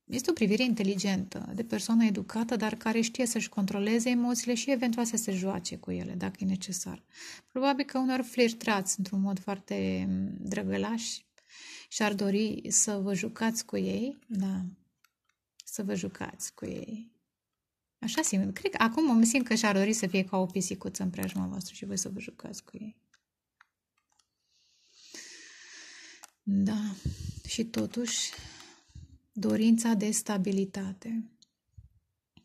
este o privire inteligentă, de persoană educată, dar care știe să-și controleze emoțiile și eventual să se joace cu ele, dacă e necesar. Probabil că unor flirtați într-un mod foarte drăgălaș și-ar dori să vă jucați cu ei, da, să vă jucați cu ei. Așa simt. Cred că acum mă simt că și-ar dori să fie ca o pisicuță în preajma voastră și voi să vă jucați cu ei. Da, și totuși dorința de stabilitate.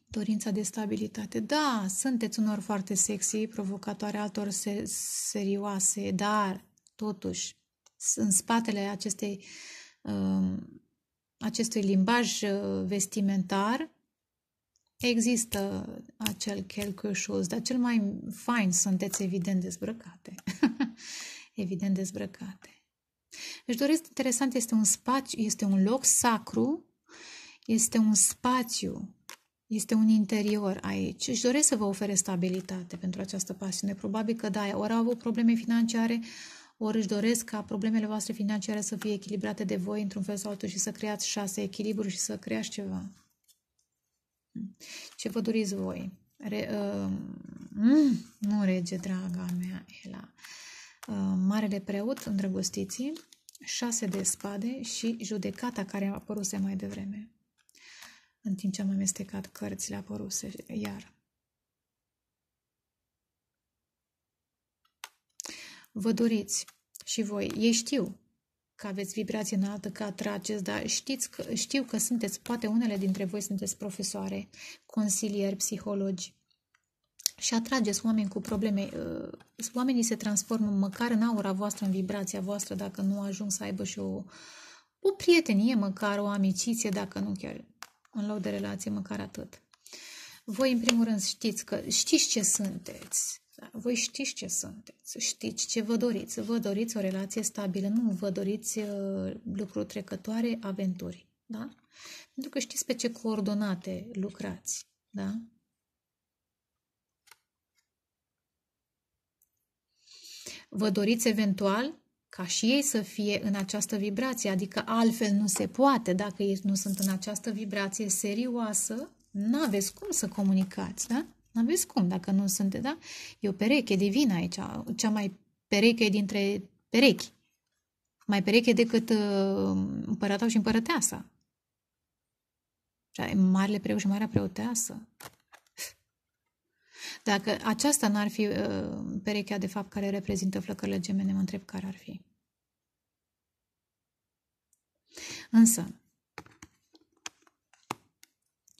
Dorința de stabilitate. Da, sunteți unor foarte sexy, provocatoare altor se- serioase, dar totuși în spatele acestei, uh, acestui limbaj uh, vestimentar există acel quelque dar cel mai fain sunteți evident dezbrăcate. *laughs* evident dezbrăcate. Își doresc, interesant, este un spațiu, este un loc sacru, este un spațiu, este un interior aici. Își doresc să vă ofere stabilitate pentru această pasiune. Probabil că da, ori au avut probleme financiare, ori își doresc ca problemele voastre financiare să fie echilibrate de voi într-un fel sau altul și să creați șase echilibru și să creați ceva. Ce vă doriți voi? Re, uh, mm, nu, rege, draga mea, Ela. Uh, Marele preot îndrăgostiții, șase de spade și judecata care a apăruse mai devreme, în timp ce am amestecat cărțile apăruse iar. Vă doriți și voi, ei știu că aveți vibrație înaltă, că atrageți, dar știți că, știu că sunteți, poate unele dintre voi sunteți profesoare, consilieri, psihologi, și atrageți oameni cu probleme. Uh, oamenii se transformă măcar în aura voastră, în vibrația voastră, dacă nu ajung să aibă și o, o prietenie, măcar o amiciție, dacă nu chiar în loc de relație, măcar atât. Voi, în primul rând, știți că știți ce sunteți. Da, voi știți ce sunteți, știți ce vă doriți. Vă doriți o relație stabilă, nu vă doriți uh, lucruri trecătoare, aventuri. Da? Pentru că știți pe ce coordonate lucrați. Da? Vă doriți eventual ca și ei să fie în această vibrație, adică altfel nu se poate. Dacă ei nu sunt în această vibrație serioasă, nu aveți cum să comunicați, da? Nu aveți cum dacă nu sunt, da? E o pereche divină aici, cea mai pereche dintre perechi. Mai pereche decât uh, împăratul și împărăteasa. Marele preu și marea preoteasă. Dacă aceasta n-ar fi uh, perechea, de fapt, care reprezintă flăcările gemene, mă întreb care ar fi. Însă,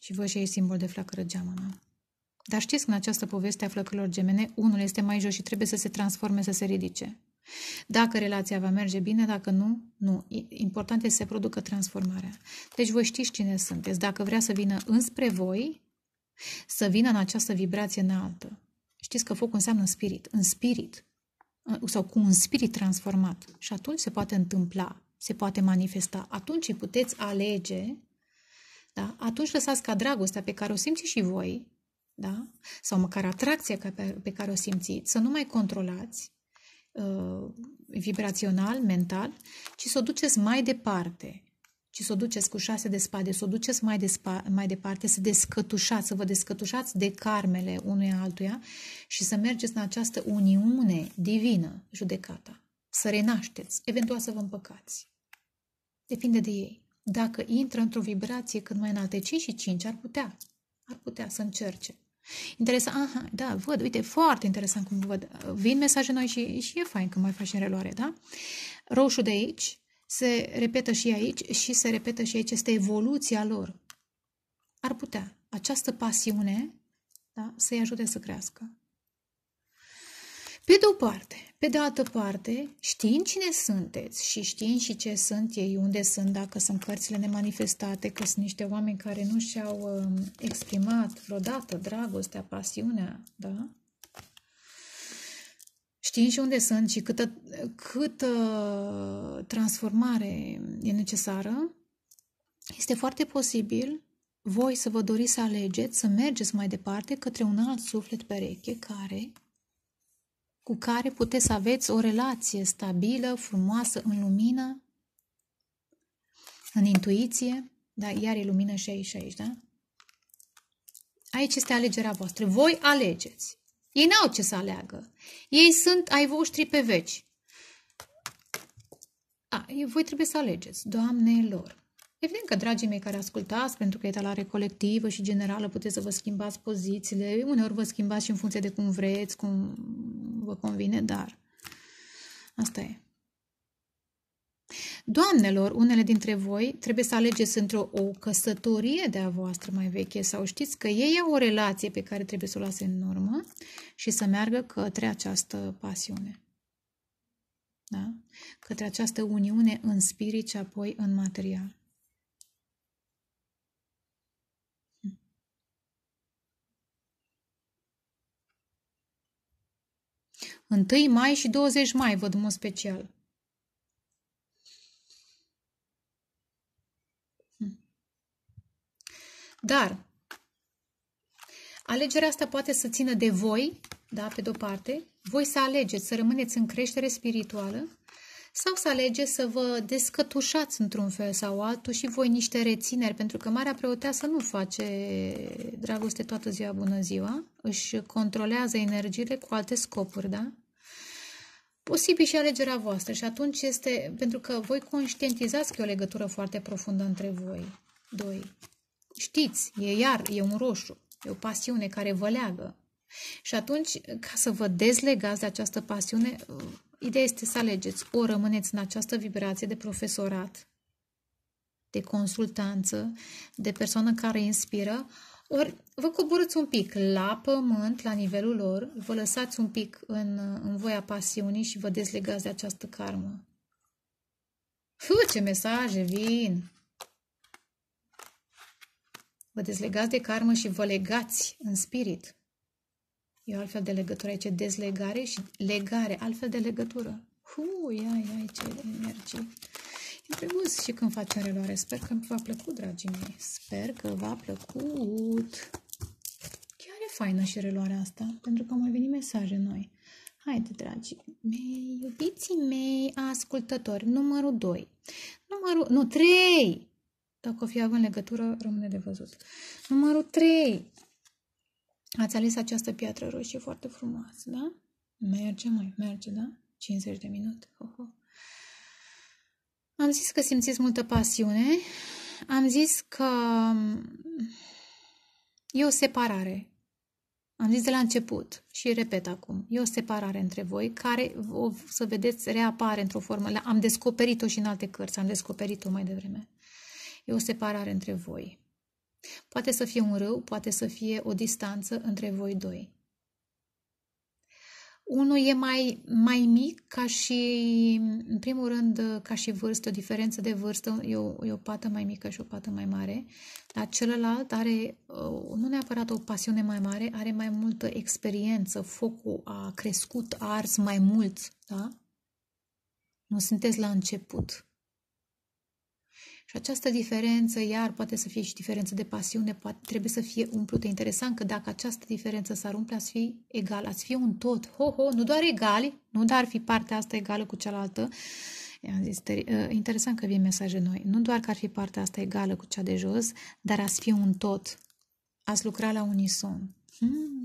și voi și ei simbol de flacără geamănă. Dar știți că în această poveste a flăcărilor gemene, unul este mai jos și trebuie să se transforme, să se ridice. Dacă relația va merge bine, dacă nu, nu. Important este să se producă transformarea. Deci voi știți cine sunteți. Dacă vrea să vină înspre voi, să vină în această vibrație înaltă. Știți că focul înseamnă în spirit, în spirit, sau cu un spirit transformat. Și atunci se poate întâmpla, se poate manifesta. Atunci îi puteți alege, da? atunci lăsați ca dragostea pe care o simți și voi, da? sau măcar atracția pe care o simțiți, să nu mai controlați uh, vibrațional, mental, ci să o duceți mai departe, ci să o duceți cu șase de spade, să o duceți mai, de spa, mai departe, să descătușați, să vă descătușați de carmele unuia altuia și să mergeți în această uniune divină, judecata, să renașteți, eventual să vă împăcați. Depinde de ei. Dacă intră într-o vibrație cât mai înaltă, 5 și 5 ar putea, ar putea să încerce. Interesant, aha, da, văd, uite, foarte interesant cum văd. Vin mesaje noi și, și e fain că mai faci în reluare, da? Roșu de aici, se repetă și aici și se repetă și aici, este evoluția lor. Ar putea această pasiune da, să-i ajute să crească. Pe de o parte, pe de altă parte, știind cine sunteți și știind și ce sunt ei, unde sunt, dacă sunt cărțile nemanifestate, că sunt niște oameni care nu și-au um, exprimat vreodată dragostea, pasiunea, da? știind și unde sunt și câtă, câtă transformare e necesară, este foarte posibil voi să vă doriți să alegeți, să mergeți mai departe către un alt suflet pereche care, cu care puteți să aveți o relație stabilă, frumoasă, în lumină, în intuiție, da, iar e lumină și aici și aici, da? Aici este alegerea voastră. Voi alegeți. Ei n-au ce să aleagă. Ei sunt ai voștri pe veci. A, voi trebuie să alegeți, Doamne lor. Evident că, dragii mei care ascultați, pentru că e talare colectivă și generală, puteți să vă schimbați pozițiile. Uneori vă schimbați și în funcție de cum vreți, cum vă convine, dar asta e. Doamnelor, unele dintre voi trebuie să alegeți într-o o căsătorie de a voastră mai veche sau știți că ei au o relație pe care trebuie să o lase în urmă și să meargă către această pasiune. Da? Către această uniune în spirit și apoi în material. Întâi mai și 20 mai văd în special. Dar alegerea asta poate să țină de voi, da, pe de-o parte, voi să alegeți să rămâneți în creștere spirituală sau să alegeți să vă descătușați într-un fel sau altul și voi niște rețineri, pentru că Marea Preoteasă nu face dragoste toată ziua bună ziua, își controlează energiile cu alte scopuri, da? Posibil și alegerea voastră și atunci este pentru că voi conștientizați că e o legătură foarte profundă între voi doi. Știți, e iar, e un roșu, e o pasiune care vă leagă. Și atunci, ca să vă dezlegați de această pasiune, uh, ideea este să alegeți o rămâneți în această vibrație de profesorat, de consultanță, de persoană care inspiră, ori vă coborâți un pic la pământ, la nivelul lor, vă lăsați un pic în, uh, în voia pasiunii și vă dezlegați de această karmă. Fă, ce mesaje vin! Vă dezlegați de karmă și vă legați în spirit. E o altfel de legătură aici, dezlegare și legare, altfel de legătură. Hu, ia, ia, ce energie. E frumos și când facem reloare. Sper că v-a plăcut, dragii mei. Sper că v-a plăcut. Chiar e faină și reloarea asta, pentru că au mai venit mesaje noi. Haide, dragii mei, iubiții mei ascultători, numărul 2. Numărul, nu, 3! Dacă o fi având legătură, rămâne de văzut. Numărul 3. Ați ales această piatră roșie foarte frumoasă, da? Merge, mai merge, da? 50 de minute. Ho, ho. Am zis că simțiți multă pasiune. Am zis că mm, e o separare. Am zis de la început și repet acum. E o separare între voi care o să vedeți reapare într-o formă. Am descoperit-o și în alte cărți. Am descoperit-o mai devreme. E o separare între voi. Poate să fie un râu, poate să fie o distanță între voi doi. Unul e mai, mai mic ca și, în primul rând, ca și vârstă, o diferență de vârstă, e o, e o pată mai mică și o pată mai mare, dar celălalt are, uh, nu neapărat o pasiune mai mare, are mai multă experiență, focul a crescut, a ars mai mult, da? Nu sunteți la început. Și această diferență, iar poate să fie și diferență de pasiune, poate, trebuie să fie umplută. Interesant că dacă această diferență s-ar umple, ați fi egal, ați fi un tot. Ho, ho, nu doar egali, nu doar ar fi partea asta egală cu cealaltă. I-am zis, ă, interesant că vin mesaje noi. Nu doar că ar fi partea asta egală cu cea de jos, dar ați fi un tot. Ați lucra la unison. Hmm.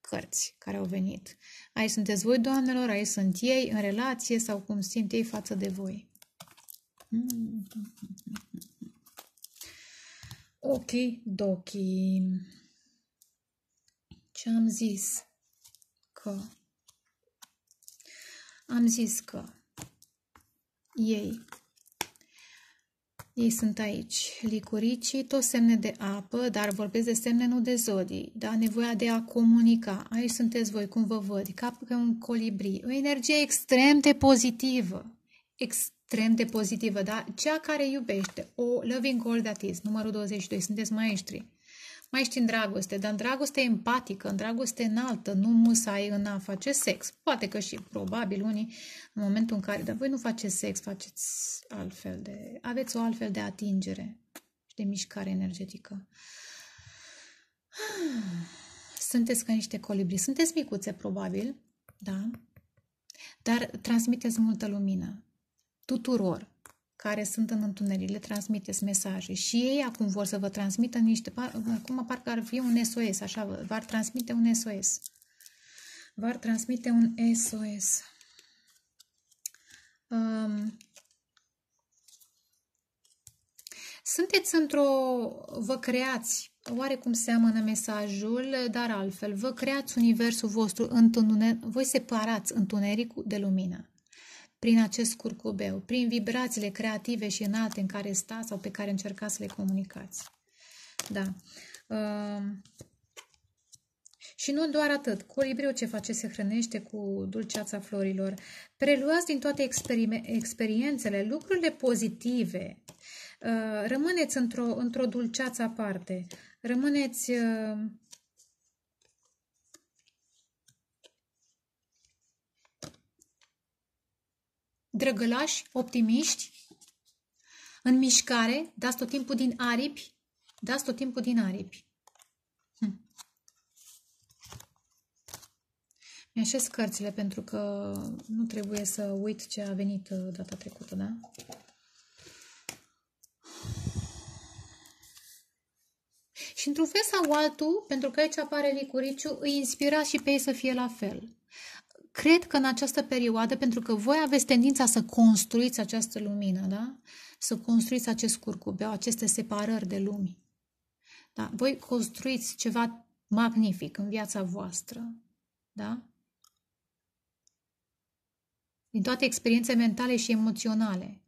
Cărți care au venit. Aici sunteți voi, doamnelor, aici sunt ei, în relație sau cum simt ei față de voi. Mm. Ok, Doki. Ce am zis? Că am zis că ei ei sunt aici, licuricii, tot semne de apă, dar vorbesc de semne, nu de zodii, da? Nevoia de a comunica. Aici sunteți voi, cum vă văd, ca pe un colibri. O energie extrem de pozitivă extrem de pozitivă, da? Cea care iubește, o loving all that is, numărul 22, sunteți maestri. Maestri în dragoste, dar în dragoste empatică, în dragoste înaltă, nu musai în a face sex. Poate că și probabil unii, în momentul în care, dar voi nu faceți sex, faceți altfel de, aveți o altfel de atingere și de mișcare energetică. *sighs* Sunteți ca niște colibri. Sunteți micuțe, probabil, da? Dar transmiteți multă lumină tuturor care sunt în întuneric, le transmiteți mesaje și ei acum vor să vă transmită niște, par, acum parcă ar fi un SOS, așa, v-ar transmite un SOS. V-ar transmite un SOS. Um, sunteți într-o, vă creați, oarecum seamănă mesajul, dar altfel, vă creați universul vostru, întunere, voi separați întunericul de lumină prin acest curcubeu, prin vibrațiile creative și înalte în care stați sau pe care încercați să le comunicați. Da. Uh, și nu doar atât, colibriu ce face se hrănește cu dulceața florilor. Preluați din toate experiențele lucrurile pozitive. Uh, rămâneți într-o într, dulceață aparte. Rămâneți... Uh, drăgălași, optimiști, în mișcare, dați tot timpul din aripi, dați tot timpul din aripi. Hm. Mi-așez cărțile pentru că nu trebuie să uit ce a venit uh, data trecută, da? Și într-un fel sau altul, pentru că aici apare licuriciu, îi inspira și pe ei să fie la fel cred că în această perioadă, pentru că voi aveți tendința să construiți această lumină, da? Să construiți acest curcubeu, aceste separări de lumi. Da? Voi construiți ceva magnific în viața voastră, da? Din toate experiențe mentale și emoționale.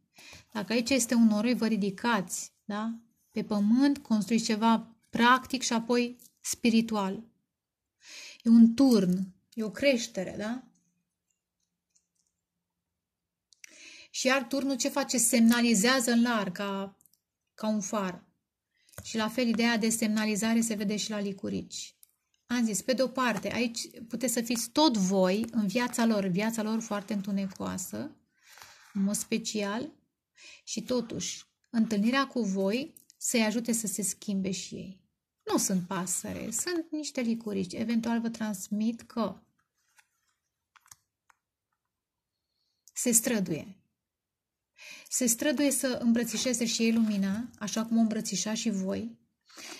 Dacă aici este un noroi, vă ridicați, da? Pe pământ construiți ceva practic și apoi spiritual. E un turn, e o creștere, da? Și iar turnul ce face? Semnalizează în larg, ca, ca un far. Și la fel, ideea de semnalizare se vede și la licurici. Am zis, pe de-o parte, aici puteți să fiți tot voi în viața lor, viața lor foarte întunecoasă, în mod special, și totuși, întâlnirea cu voi să-i ajute să se schimbe și ei. Nu sunt pasăre, sunt niște licurici. Eventual vă transmit că se străduie. Se străduie să îmbrățișeze și ei lumina, așa cum o îmbrățișa și voi.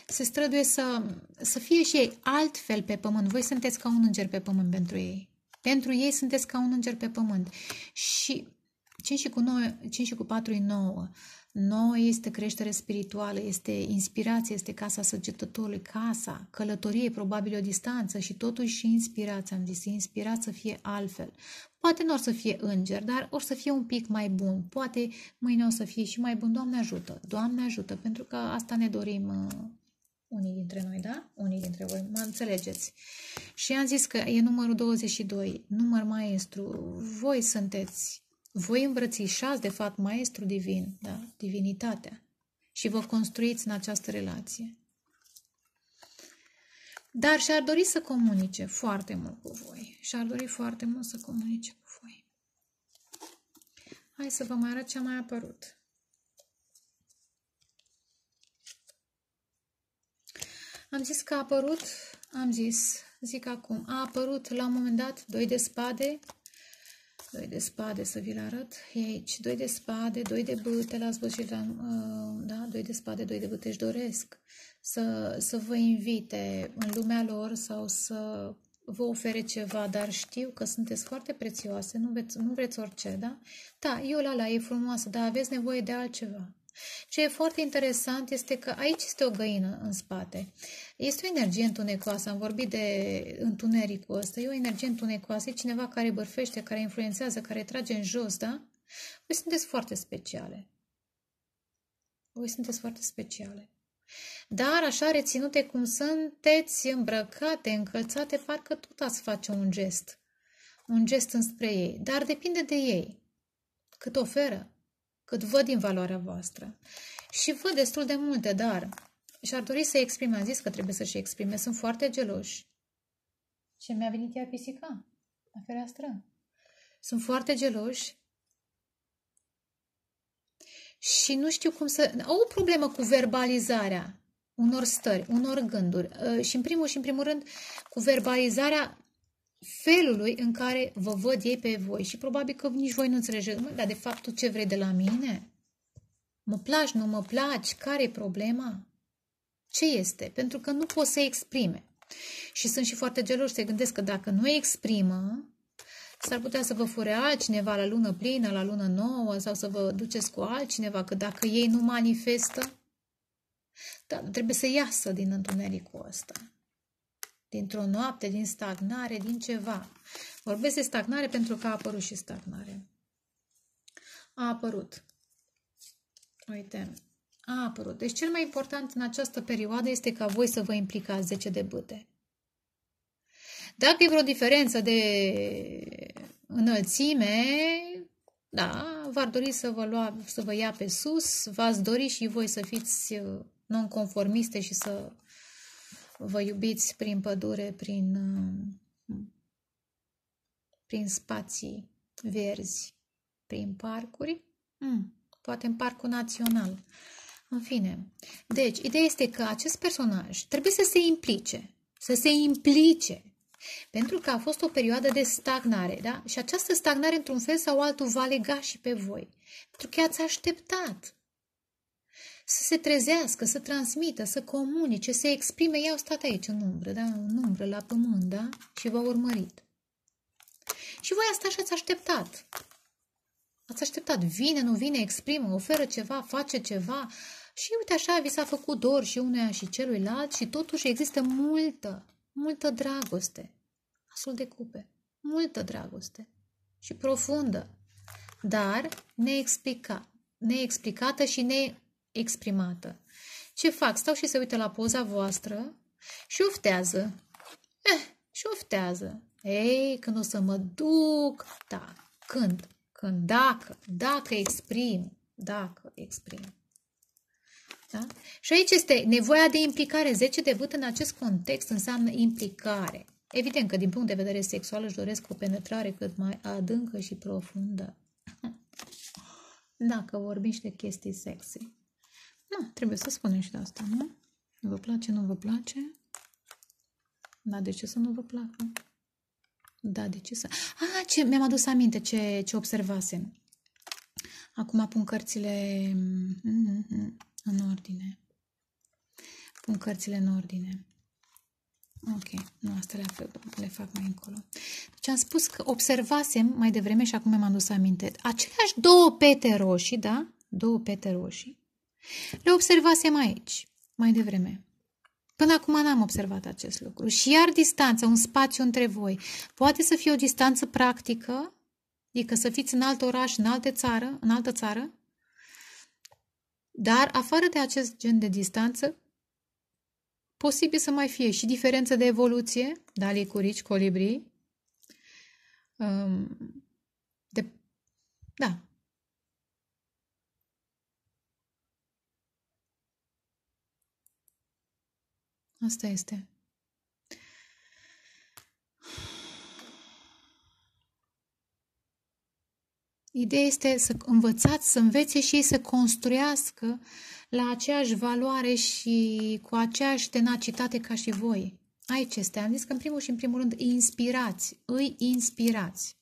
Se străduie să, să fie și ei altfel pe pământ. Voi sunteți ca un înger pe pământ pentru ei. Pentru ei sunteți ca un înger pe pământ. Și 5 și cu, 9, 5 și cu 4 e 9 nouă este creștere spirituală, este inspirație, este casa săgetătorului, casa, călătorie, probabil o distanță și totuși și inspirația, am zis, inspirați să fie altfel. Poate nu o să fie înger, dar o să fie un pic mai bun. Poate mâine o să fie și mai bun. Doamne ajută! Doamne ajută! Pentru că asta ne dorim uh, unii dintre noi, da? Unii dintre voi, mă înțelegeți. Și am zis că e numărul 22, număr maestru. Voi sunteți voi îmbrățișați, de fapt, Maestru Divin, da? Divinitatea. Și vă construiți în această relație. Dar și-ar dori să comunice foarte mult cu voi. Și-ar dori foarte mult să comunice cu voi. Hai să vă mai arăt ce a mai apărut. Am zis că a apărut, am zis, zic acum, a apărut la un moment dat doi de spade, doi de spade, să vi-l arăt, e aici, doi de spade, doi de bâte, l-ați văzut uh, da, doi de spade, doi de bâte își doresc să, să vă invite în lumea lor sau să vă ofere ceva, dar știu că sunteți foarte prețioase, nu veți, nu vreți orice, da? Da, la e frumoasă, dar aveți nevoie de altceva. Ce e foarte interesant este că aici este o găină în spate. Este o energie întunecoasă, am vorbit de întunericul ăsta, e o energie întunecoasă, e cineva care bărfește, care influențează, care trage în jos, da? Voi sunteți foarte speciale. Voi sunteți foarte speciale. Dar așa reținute cum sunteți, îmbrăcate, încălțate, parcă tot ați face un gest. Un gest înspre ei. Dar depinde de ei. Cât oferă, cât văd din valoarea voastră. Și văd destul de multe, dar și-ar dori să exprime. Am zis că trebuie să-și exprime. Sunt foarte geloși. Ce mi-a venit ea pisica la fereastră. Sunt foarte geloși și nu știu cum să... Au o problemă cu verbalizarea unor stări, unor gânduri ă, și în primul și în primul rând cu verbalizarea felului în care vă văd ei pe voi și probabil că nici voi nu înțelegeți, mă, dar de fapt tu ce vrei de la mine? Mă placi, nu mă placi, care e problema? Ce este? Pentru că nu pot să exprime. Și sunt și foarte geloși, se gândesc că dacă nu exprimă, s-ar putea să vă fure altcineva la lună plină, la lună nouă, sau să vă duceți cu altcineva, că dacă ei nu manifestă, da, trebuie să iasă din întunericul ăsta dintr-o noapte, din stagnare, din ceva. Vorbesc de stagnare pentru că a apărut și stagnare. A apărut. Uite, a apărut. Deci cel mai important în această perioadă este ca voi să vă implicați 10 de bâte. Dacă e vreo diferență de înălțime, da, v-ar dori să vă, lua, să vă ia pe sus, v-ați dori și voi să fiți uh, nonconformiste și să vă iubiți prin pădure, prin, uh, prin spații verzi, prin parcuri, mm, poate în Parcul Național. În fine, deci, ideea este că acest personaj trebuie să se implice, să se implice, pentru că a fost o perioadă de stagnare, da? Și această stagnare, într-un fel sau altul, va lega și pe voi, pentru că ați așteptat să se trezească, să transmită, să comunice, să exprime. Ei au stat aici în umbră, da? în umbră, la pământ, da? și v-au urmărit. Și voi asta și ați așteptat. Ați așteptat, vine, nu vine, exprimă, oferă ceva, face ceva. Și uite așa vi s-a făcut dor și uneia și celuilalt și totuși există multă, multă dragoste. Asul de cupe. Multă dragoste. Și profundă. Dar neexplica, neexplicată și ne exprimată. Ce fac? Stau și se uită la poza voastră și oftează. Eh, și oftează. Ei, când o să mă duc, da, când, când, dacă, dacă exprim, dacă exprim. Da? Și aici este nevoia de implicare. 10 de vât în acest context înseamnă implicare. Evident că din punct de vedere sexual își doresc o penetrare cât mai adâncă și profundă. *laughs* Dacă vorbim și de chestii sexy. Na, da, trebuie să spunem și de asta, nu? Vă place, nu vă place? Da, de ce să nu vă placă? Da, de ce să... Ah, ce, mi-am adus aminte ce, ce observasem. Acum pun cărțile mm, mm, mm, în ordine. Pun cărțile în ordine. Ok, nu, asta le, le fac mai încolo. Deci am spus că observasem mai devreme și acum mi-am adus aminte. Aceleași două pete roșii, da? Două pete roșii le observasem aici, mai devreme. Până acum n-am observat acest lucru. Și iar distanța, un spațiu între voi, poate să fie o distanță practică, adică să fiți în alt oraș, în altă țară, în altă țară, dar afară de acest gen de distanță, posibil să mai fie și diferență de evoluție, dalii curici, colibrii, um, de, da, Asta este. Ideea este să învățați, să învețe și ei să construiască la aceeași valoare și cu aceeași tenacitate ca și voi. Aici este. Am zis că în primul și în primul rând îi inspirați, îi inspirați.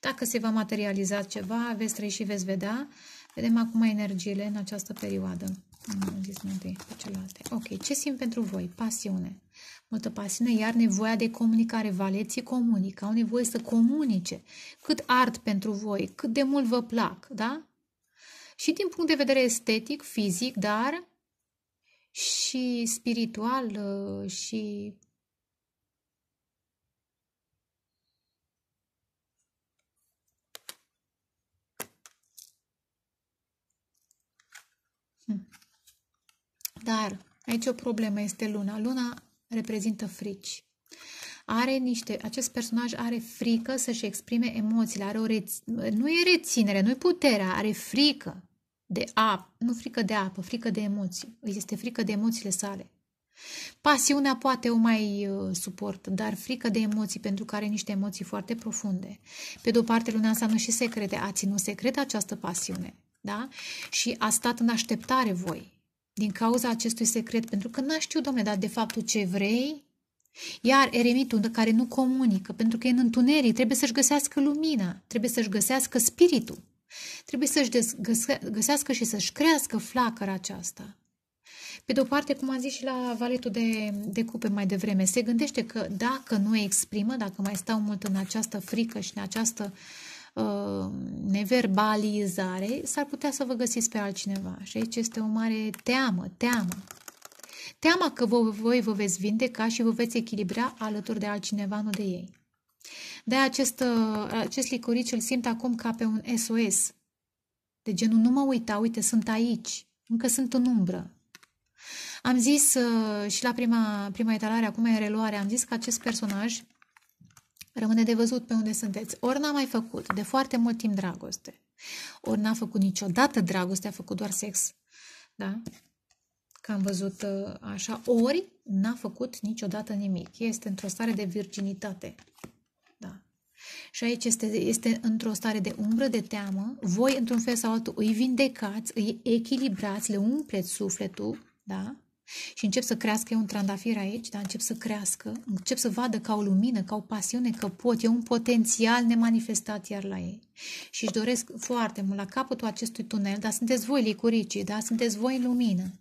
Dacă se va materializa ceva, veți trăi și veți vedea. Vedem acum energiile în această perioadă. Am zis mai întâi pe celelalte. Ok, ce simt pentru voi? Pasiune. Multă pasiune, iar nevoia de comunicare. Valeții comunică, au nevoie să comunice. Cât art pentru voi, cât de mult vă plac, da? Și din punct de vedere estetic, fizic, dar și spiritual uh, și Dar aici o problemă este Luna. Luna reprezintă frici. Are niște, acest personaj are frică să-și exprime emoțiile, are o reț- nu e reținere, nu e puterea, are frică de apă, nu frică de apă, frică de emoții. este frică de emoțiile sale. Pasiunea poate o mai uh, suport, dar frică de emoții, pentru că are niște emoții foarte profunde. Pe de-o parte, luna înseamnă și secrete. A ținut secret această pasiune, da? Și a stat în așteptare voi din cauza acestui secret, pentru că n-a știut, domnule, dar de fapt tu ce vrei? Iar eremitul care nu comunică, pentru că e în întuneric, trebuie să-și găsească lumina, trebuie să-și găsească spiritul, trebuie să-și găsească și să-și crească flacăra aceasta. Pe de o parte, cum am zis și la valetul de, de cupe mai devreme, se gândește că dacă nu exprimă, dacă mai stau mult în această frică și în această uh, Uh, neverbalizare, s-ar putea să vă găsiți pe altcineva. Și aici este o mare teamă, teamă. Teama că voi vă veți vindeca și vă veți echilibra alături de altcineva, nu de ei. De acest, uh, acest licorici îl simt acum ca pe un SOS. De genul, nu mă uita, uite, sunt aici, încă sunt în umbră. Am zis uh, și la prima, prima etalare, acum e reluare, am zis că acest personaj Rămâne de văzut pe unde sunteți. Ori n-a mai făcut de foarte mult timp dragoste, ori n-a făcut niciodată dragoste, a făcut doar sex. Da? Că am văzut uh, așa. Ori n-a făcut niciodată nimic. Este într-o stare de virginitate. Da. Și aici este, este într-o stare de umbră, de teamă. Voi, într-un fel sau altul, îi vindecați, îi echilibrați, le umpleți sufletul, da? și încep să crească, e un trandafir aici, dar încep să crească, încep să vadă ca o lumină, ca o pasiune, că pot, e un potențial nemanifestat iar la ei. Și își doresc foarte mult la capătul acestui tunel, dar sunteți voi licuricii, dar sunteți voi în lumină.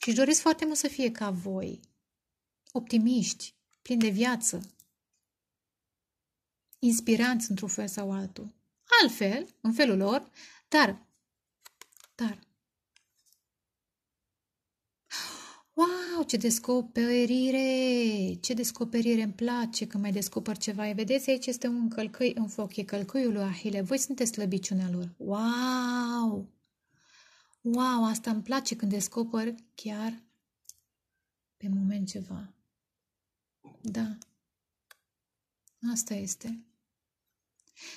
Și își doresc foarte mult să fie ca voi, optimiști, plini de viață, inspiranți într-un fel sau altul. Altfel, în felul lor, dar, dar, Wow, ce descoperire! Ce descoperire îmi place când mai descoper ceva. E, vedeți, aici este un călcâi în foc, e călcâiul lui Ahile. Voi sunteți slăbiciunea lor. Wow! Wow, asta îmi place când descoper chiar pe moment ceva. Da. Asta este.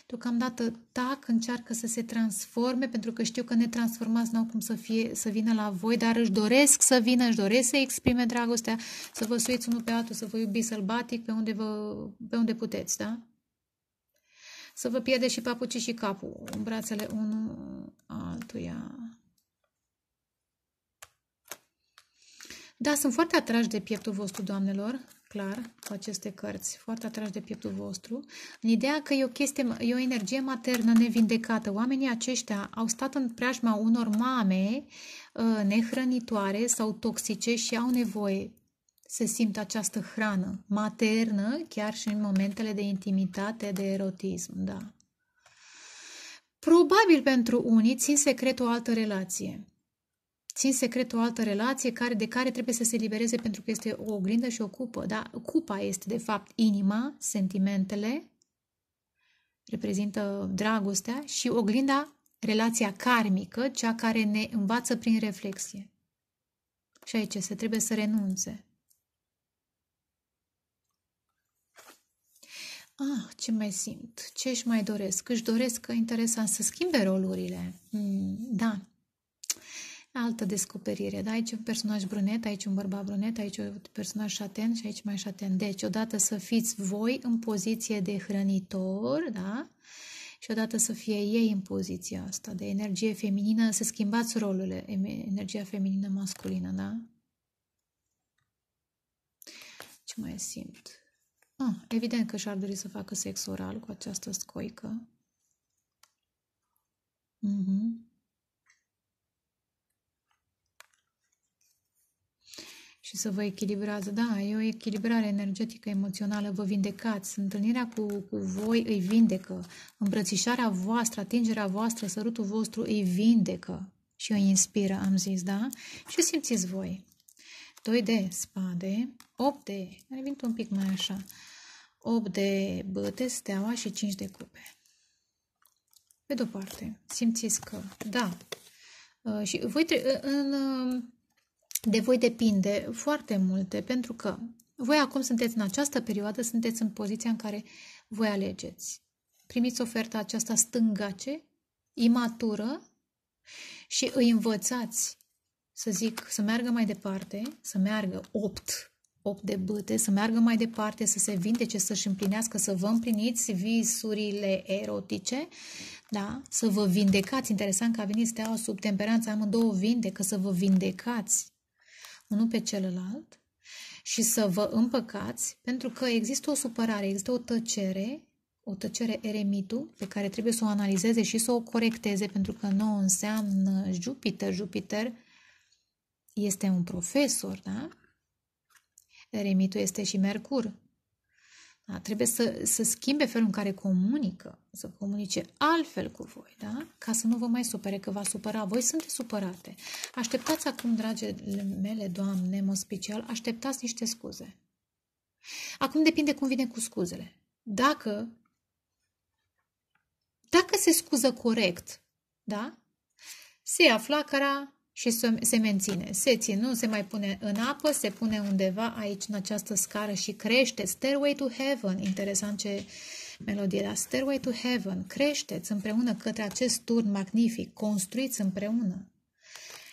Deocamdată tac, încearcă să se transforme, pentru că știu că ne transformați n-au cum să, fie, să vină la voi, dar își doresc să vină, își doresc să exprime dragostea, să vă suiți unul pe altul, să vă iubiți sălbatic pe unde, vă, pe unde puteți, da? Să vă pierde și papucii și capul în brațele unul altuia. Da, sunt foarte atrași de pieptul vostru, doamnelor clar cu aceste cărți, foarte atrași de pieptul vostru, în ideea că e o, chestie, e o energie maternă nevindecată. Oamenii aceștia au stat în preajma unor mame uh, nehrănitoare sau toxice și au nevoie să simtă această hrană maternă, chiar și în momentele de intimitate, de erotism, da. Probabil pentru unii țin secret o altă relație țin secret o altă relație care, de care trebuie să se libereze pentru că este o oglindă și o cupă. Da? Cupa este, de fapt, inima, sentimentele, reprezintă dragostea și oglinda, relația karmică, cea care ne învață prin reflexie. Și aici se trebuie să renunțe. Ah, ce mai simt? Ce își mai doresc? Își doresc, că interesant, să schimbe rolurile. Mm, da, altă descoperire. Da? Aici un personaj brunet, aici un bărbat brunet, aici un personaj șaten și aici mai șaten. Deci, odată să fiți voi în poziție de hrănitor, da? și odată să fie ei în poziția asta de energie feminină, să schimbați rolurile, energia feminină masculină, da? Ce mai simt? Ah, evident că și-ar dori să facă sex oral cu această scoică. Mhm. Uh-huh. și să vă echilibrează. Da, e o echilibrare energetică, emoțională, vă vindecați. Întâlnirea cu, cu voi îi vindecă. Îmbrățișarea voastră, atingerea voastră, sărutul vostru îi vindecă și o inspiră, am zis, da? Și simțiți voi. 2 de spade, 8 de, vin un pic mai așa, 8 de băte, steaua și 5 de cupe. Pe de-o parte, simțiți că, da, uh, și voi tre- în, de voi depinde foarte multe, pentru că voi acum sunteți în această perioadă, sunteți în poziția în care voi alegeți. Primiți oferta aceasta stângace, imatură și îi învățați, să zic, să meargă mai departe, să meargă opt 8 de bâte, să meargă mai departe, să se vindece, să-și împlinească, să vă împliniți visurile erotice, da? să vă vindecați. Interesant că a venit steaua sub temperanță, amândouă vindecă, să vă vindecați unul pe celălalt și să vă împăcați, pentru că există o supărare, există o tăcere, o tăcere eremitu pe care trebuie să o analizeze și să o corecteze, pentru că nouă înseamnă Jupiter. Jupiter este un profesor, da? Eremitul este și Mercur. Da? Trebuie să, să schimbe felul în care comunică, să comunice altfel cu voi, da? ca să nu vă mai supere că va supăra. Voi sunteți supărate. Așteptați acum, dragele mele, Doamne, mă special, așteptați niște scuze. Acum depinde cum vine cu scuzele. Dacă, dacă se scuză corect, da? Se afla era și se menține. se ține, nu se mai pune în apă, se pune undeva aici în această scară și crește. Stairway to Heaven, interesant ce melodie, dar Stairway to Heaven, creșteți împreună către acest turn magnific, construiți împreună.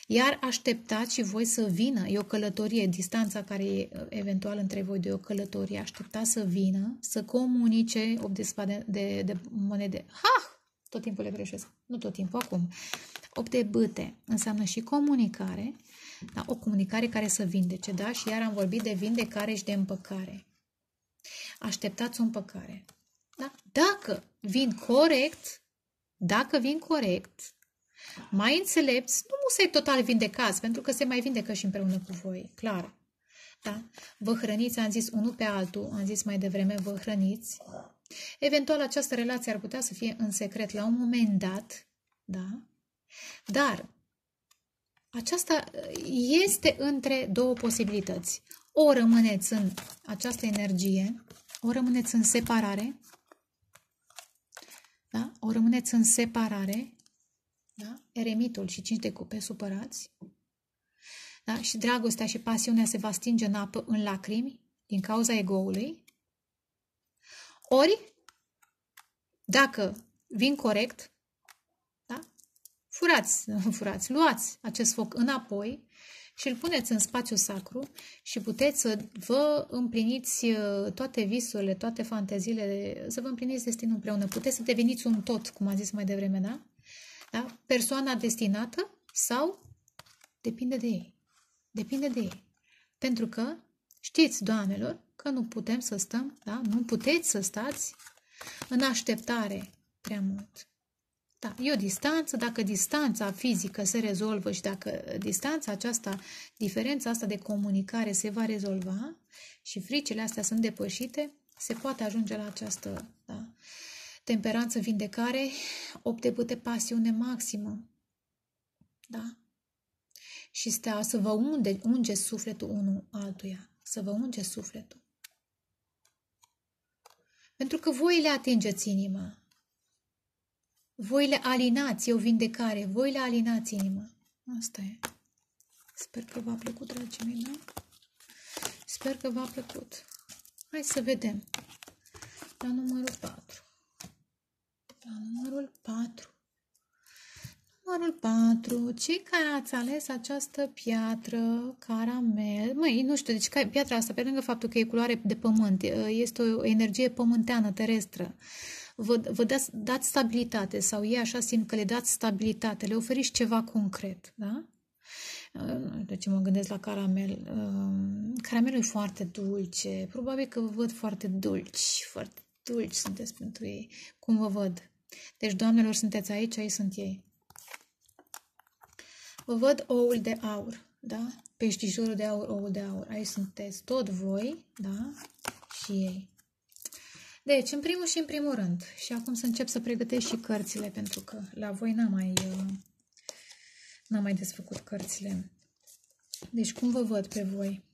Iar așteptați și voi să vină, e o călătorie, distanța care e uh, eventual între voi de o călătorie, așteptați să vină, să comunice 8 de, de, de monede. Ha! Tot timpul le greșesc. Nu tot timpul, acum. 8 de bâte înseamnă și comunicare, da? o comunicare care să vindece, da? Și iar am vorbit de vindecare și de împăcare. Așteptați o împăcare. Da? Dacă vin corect, dacă vin corect, mai înțelepți, nu musai total vindecați, pentru că se mai vindecă și împreună cu voi, clar. Da? Vă hrăniți, am zis unul pe altul, am zis mai devreme, vă hrăniți Eventual, această relație ar putea să fie în secret la un moment dat, da? Dar aceasta este între două posibilități. O rămâneți în această energie, o rămâneți în separare, da? O rămâneți în separare, da? Eremitul și cinci de cupe supărați, da? Și dragostea și pasiunea se va stinge în apă, în lacrimi, din cauza egoului, ori, dacă vin corect, da? furați, *laughs* furați, luați acest foc înapoi și îl puneți în spațiu sacru și puteți să vă împliniți uh, toate visurile, toate fanteziile, să vă împliniți destinul împreună. Puteți să deveniți un tot, cum am zis mai devreme, da? da? Persoana destinată sau depinde de ei. Depinde de ei. Pentru că știți, doamnelor, că nu putem să stăm, da? Nu puteți să stați în așteptare prea mult. Da, e o distanță, dacă distanța fizică se rezolvă și dacă distanța aceasta, diferența asta de comunicare se va rezolva și fricile astea sunt depășite, se poate ajunge la această da, temperanță, vindecare, obtebute pasiune maximă. Da? Și stea să vă unge, unge sufletul unul altuia, să vă unge sufletul pentru că voi le atingeți inima. Voi le alinați, e o vindecare, voi le alinați inima. Asta e. Sper că v-a plăcut, dragii mei, da? Sper că v-a plăcut. Hai să vedem. La numărul 4. La numărul 4. Numărul 4. Cei care ați ales această piatră, caramel... Măi, nu știu, deci piatra asta, pe lângă faptul că e culoare de pământ, este o energie pământeană, terestră, vă, vă dați, dați stabilitate sau ei așa simt că le dați stabilitate, le oferiți ceva concret, da? de deci ce mă gândesc la caramel. Caramelul e foarte dulce. Probabil că vă văd foarte dulci. Foarte dulci sunteți pentru ei. Cum vă văd? Deci, doamnelor, sunteți aici, aici sunt ei văd oul de aur, da? Peștișorul de aur, oul de aur. Aici sunteți tot voi, da? Și ei. Deci, în primul și în primul rând, și acum să încep să pregătesc și cărțile, pentru că la voi n-am mai, uh, n-am mai desfăcut cărțile. Deci, cum vă văd pe voi?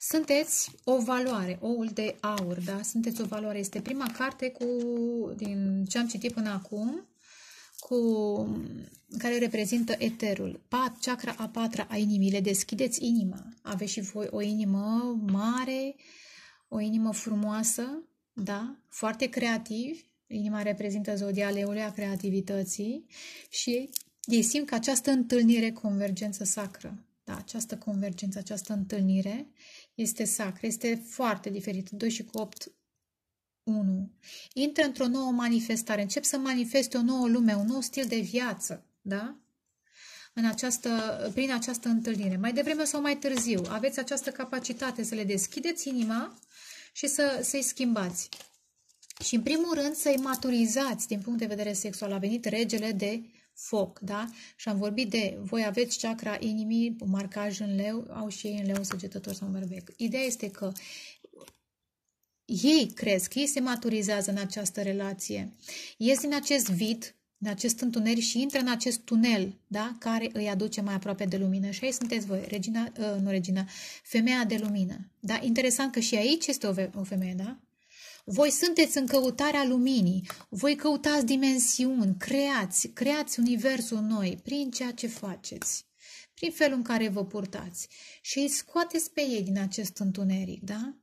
Sunteți o valoare, oul de aur, da? Sunteți o valoare. Este prima carte cu, din ce am citit până acum cu, care reprezintă eterul. Pat, chakra a patra a inimii, le deschideți inima. Aveți și voi o inimă mare, o inimă frumoasă, da? Foarte creativ. Inima reprezintă zodia leului a creativității și ei simt că această întâlnire, convergență sacră, da, această convergență, această întâlnire este sacră, este foarte diferită. 2 și cu 8 1. Intră într-o nouă manifestare, încep să manifeste o nouă lume, un nou stil de viață, da? În această, prin această întâlnire. Mai devreme sau mai târziu, aveți această capacitate să le deschideți inima și să, să schimbați. Și în primul rând să-i maturizați din punct de vedere sexual. A venit regele de foc, da? Și am vorbit de voi aveți chakra inimii, marcaj în leu, au și ei în leu săgetător sau mărbec. Ideea este că ei cresc, ei se maturizează în această relație. Ies din acest vid, din acest întuneric și intră în acest tunel, da? care îi aduce mai aproape de lumină. Și aici sunteți voi, regina, uh, nu regina, femeia de lumină. Da? Interesant că și aici este o, o femeie, da? Voi sunteți în căutarea luminii, voi căutați dimensiuni, creați, creați universul noi prin ceea ce faceți, prin felul în care vă purtați și îi scoateți pe ei din acest întuneric, da?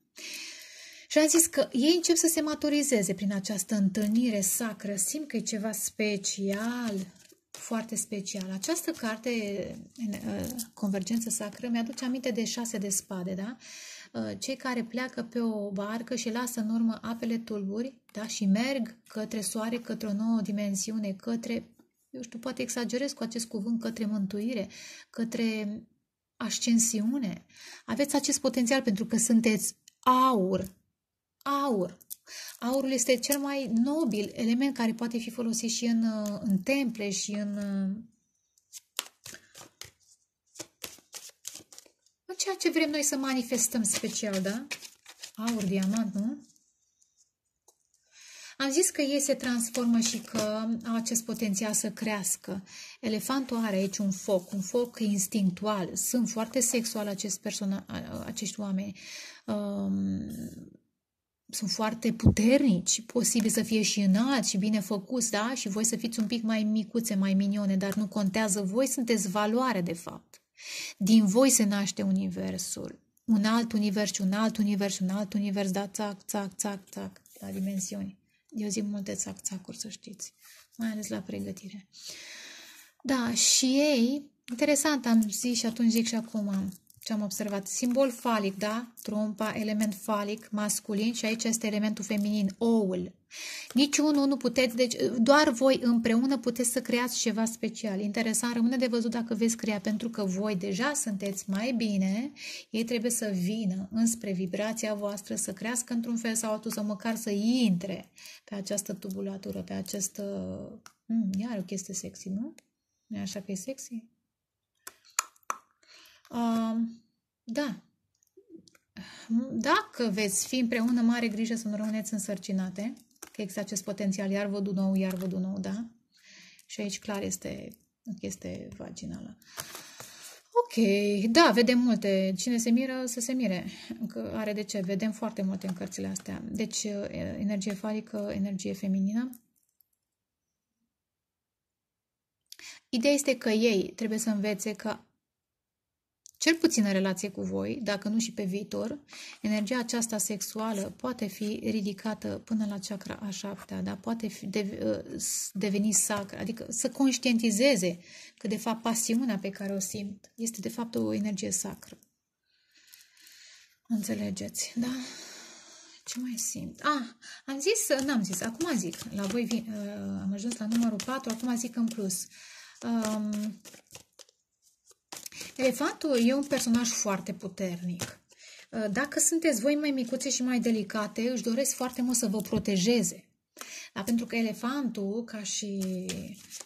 Și am zis că ei încep să se maturizeze prin această întâlnire sacră. Simt că e ceva special, foarte special. Această carte, uh, Convergență Sacră, mi-aduce aminte de șase de spade, da? Uh, cei care pleacă pe o barcă și lasă în urmă apele tulburi, da? Și merg către soare, către o nouă dimensiune, către, eu știu, poate exagerez cu acest cuvânt, către mântuire, către ascensiune. Aveți acest potențial pentru că sunteți aur, aur. Aurul este cel mai nobil element care poate fi folosit și în, uh, în temple și în, uh, în ceea ce vrem noi să manifestăm special, da? Aur, diamant, nu? Am zis că ei se transformă și că au acest potențial să crească. Elefantul are aici un foc, un foc instinctual. Sunt foarte sexual acest persona, acești oameni. Um, sunt foarte puternici, posibil să fie și înalți și bine făcuți, da? Și voi să fiți un pic mai micuțe, mai minione, dar nu contează, voi sunteți valoare, de fapt. Din voi se naște universul. Un alt univers și un alt univers și un alt univers, da, țac, țac, țac, țac, la dimensiuni. Eu zic multe țac, țacuri, să știți, mai ales la pregătire. Da, și ei, interesant, am zis și atunci zic și acum, ce am observat. Simbol falic, da? Trompa, element falic, masculin și aici este elementul feminin, oul. Niciunul nu puteți, deci doar voi împreună puteți să creați ceva special. Interesant, rămâne de văzut dacă veți crea, pentru că voi deja sunteți mai bine, ei trebuie să vină înspre vibrația voastră, să crească într-un fel sau altul, să măcar să intre pe această tubulatură, pe această... Mm, iar o chestie sexy, nu? Nu e așa că e sexy? Da. Dacă veți fi împreună, mare grijă să nu rămâneți însărcinate, că există acest potențial, iar văd nou, iar văd nou, da? Și aici clar este o chestie vaginală. Ok, da, vedem multe. Cine se miră, să se mire. Că are de ce. Vedem foarte multe în cărțile astea. Deci, energie falică, energie feminină. Ideea este că ei trebuie să învețe că cel puțin în relație cu voi, dacă nu și pe viitor, energia aceasta sexuală poate fi ridicată până la chakra a șaptea, da? poate fi de, uh, deveni sacră, adică să conștientizeze că de fapt pasiunea pe care o simt este de fapt o energie sacră. Înțelegeți, da? Ce mai simt? Ah, am zis, n-am zis, acum zic, la voi vin, uh, am ajuns la numărul 4, acum zic în plus. Um, Elefantul e un personaj foarte puternic. Uh, dacă sunteți voi mai micuțe și mai delicate, își doresc foarte mult să vă protejeze. Da, pentru că elefantul, ca și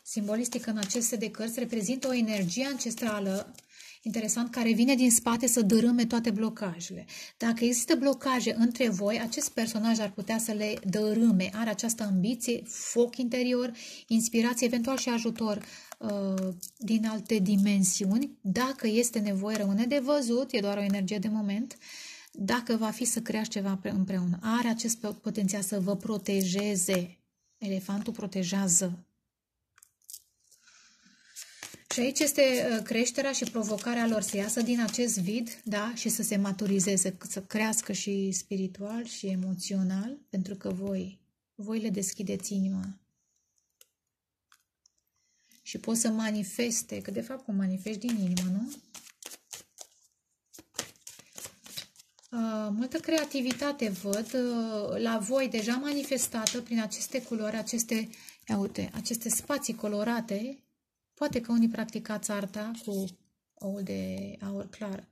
simbolistic în aceste de cărți, reprezintă o energie ancestrală interesant, care vine din spate să dărâme toate blocajele. Dacă există blocaje între voi, acest personaj ar putea să le dărâme. Are această ambiție, foc interior, inspirație, eventual și ajutor Uh, din alte dimensiuni. Dacă este nevoie, rămâne de văzut, e doar o energie de moment. Dacă va fi să creați ceva împreună, are acest potențial să vă protejeze. Elefantul protejează. Și aici este uh, creșterea și provocarea lor să iasă din acest vid da? și să se maturizeze, să crească și spiritual și emoțional, pentru că voi, voi le deschideți inima și pot să manifeste, că de fapt cum manifesti din inimă, nu? Uh, multă creativitate văd uh, la voi deja manifestată prin aceste culori, aceste, ia uite, aceste spații colorate. Poate că unii practicați arta cu oul de aur clar.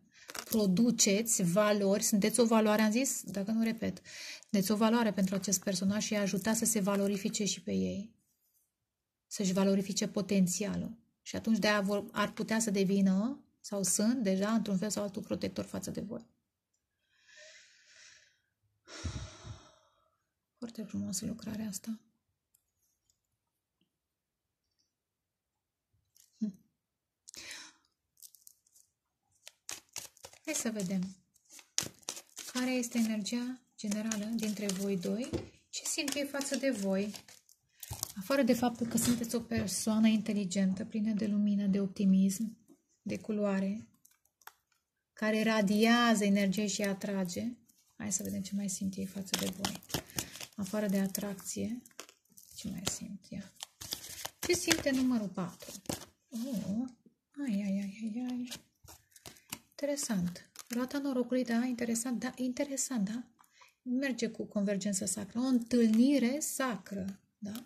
Produceți valori, sunteți o valoare, am zis, dacă nu repet, sunteți o valoare pentru acest personaj și ajuta să se valorifice și pe ei să-și valorifice potențialul. Și atunci de-aia ar putea să devină sau sunt deja într-un fel sau altul protector față de voi. Foarte frumoasă lucrarea asta. Hm. Hai să vedem. Care este energia generală dintre voi doi? Ce simt ei față de voi? Afară de faptul că sunteți o persoană inteligentă, plină de lumină, de optimism, de culoare, care radiază energie și atrage, hai să vedem ce mai simt ei față de voi. Afară de atracție, ce mai simt ea? Ce simte numărul 4? Oh, ai, ai, ai, ai, ai. Interesant. Roata norocului, da, interesant, da, interesant, da. Merge cu convergența sacră. O întâlnire sacră, da